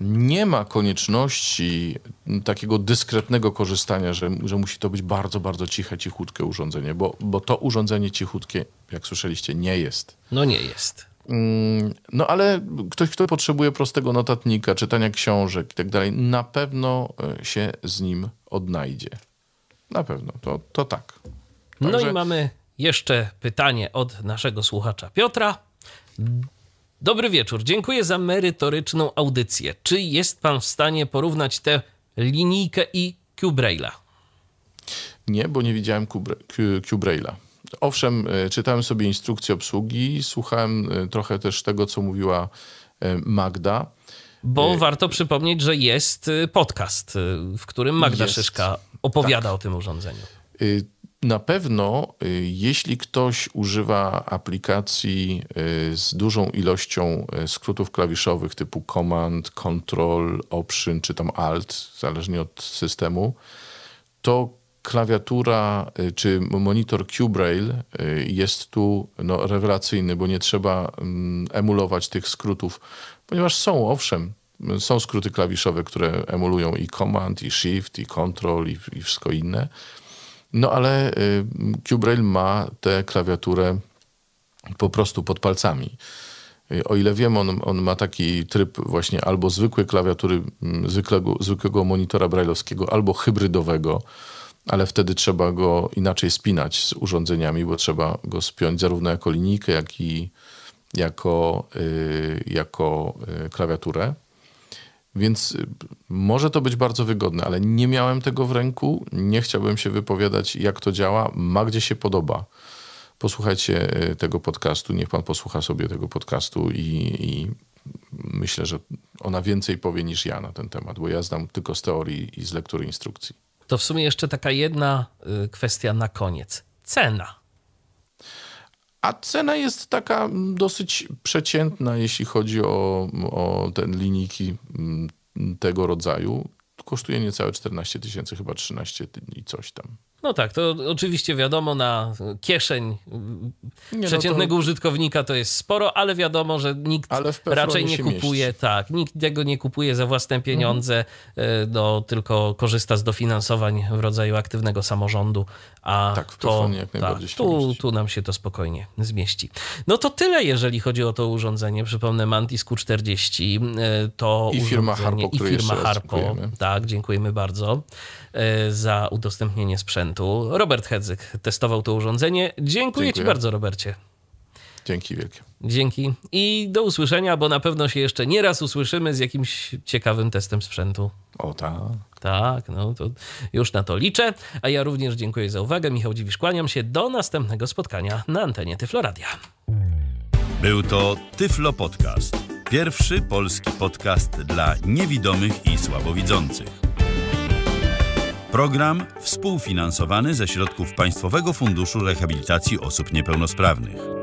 nie ma konieczności takiego dyskretnego korzystania, że, że musi to być bardzo, bardzo ciche, cichutkie urządzenie, bo, bo to urządzenie cichutkie, jak słyszeliście, nie jest. No nie jest. Mm, no ale ktoś, kto potrzebuje prostego notatnika, czytania książek i tak dalej, na pewno e, się z nim odnajdzie. Na pewno, to, to tak. Także... No i mamy jeszcze pytanie od naszego słuchacza Piotra. Dobry wieczór, dziękuję za merytoryczną audycję. Czy jest pan w stanie porównać tę linijkę i Kubraila? Nie, bo nie widziałem Kubraila. Owszem, e, czytałem sobie instrukcję obsługi, słuchałem e, trochę też tego, co mówiła e, Magda. Bo warto przypomnieć, że jest podcast, w którym Magda jest. Szyszka opowiada tak. o tym urządzeniu. Na pewno, y, jeśli ktoś używa aplikacji y, z dużą ilością y, skrótów klawiszowych typu Command, Control, Option czy tam Alt, zależnie od systemu, to klawiatura czy monitor Q-Braille jest tu no, rewelacyjny, bo nie trzeba mm, emulować tych skrótów, ponieważ są owszem, są skróty klawiszowe, które emulują i Command, i Shift, i Control, i, i wszystko inne no ale y, Cubrail ma tę klawiaturę po prostu pod palcami. O ile wiem, on, on ma taki tryb właśnie albo zwykłej klawiatury, mm, zwykłego, zwykłego monitora brailleowskiego, albo hybrydowego, ale wtedy trzeba go inaczej spinać z urządzeniami, bo trzeba go spiąć zarówno jako linijkę, jak i jako, yy, jako y, klawiaturę. Więc y, może to być bardzo wygodne, ale nie miałem tego w ręku, nie chciałbym się wypowiadać, jak to działa, ma gdzie się podoba. Posłuchajcie y, tego podcastu, niech pan posłucha sobie tego podcastu i, i myślę, że ona więcej powie niż ja na ten temat, bo ja znam tylko z teorii i z lektury instrukcji. To w sumie jeszcze taka jedna y, kwestia na koniec. Cena. A cena jest taka mm, dosyć przeciętna, jeśli chodzi o, o te linijki mm, tego rodzaju. Kosztuje niecałe 14 tysięcy, chyba 13 i coś tam. No tak, to oczywiście wiadomo, na kieszeń nie, przeciętnego no to... użytkownika to jest sporo, ale wiadomo, że nikt raczej nie kupuje, mieści. tak, nikt tego nie kupuje za własne pieniądze, mhm. E, no, tylko korzysta z dofinansowań w rodzaju aktywnego samorządu, a tak, to, tak, tu, tu nam się to spokojnie zmieści. No to tyle, jeżeli chodzi o to urządzenie. Przypomnę, Mantis Q40 e, to I urządzenie, firma Harpo, i firma Harpo, tak, dziękujemy bardzo. E, za udostępnienie sprzętu. Robert Hedzyk testował to urządzenie. Dziękuję, Dziękuję. Ci bardzo, Robercie. Dzięki wielkie. Dzięki i do usłyszenia, bo na pewno się jeszcze nie raz usłyszymy z jakimś ciekawym testem sprzętu. O tak. Tak, no to już na to liczę. A ja również dziękuję za uwagę. Michał Dziwisz, kłaniam się. Do następnego spotkania na antenie Tyfloradia. Był to Tyflo Podcast. Pierwszy polski podcast dla niewidomych i słabowidzących. Program współfinansowany ze środków Państwowego Funduszu Rehabilitacji Osób Niepełnosprawnych.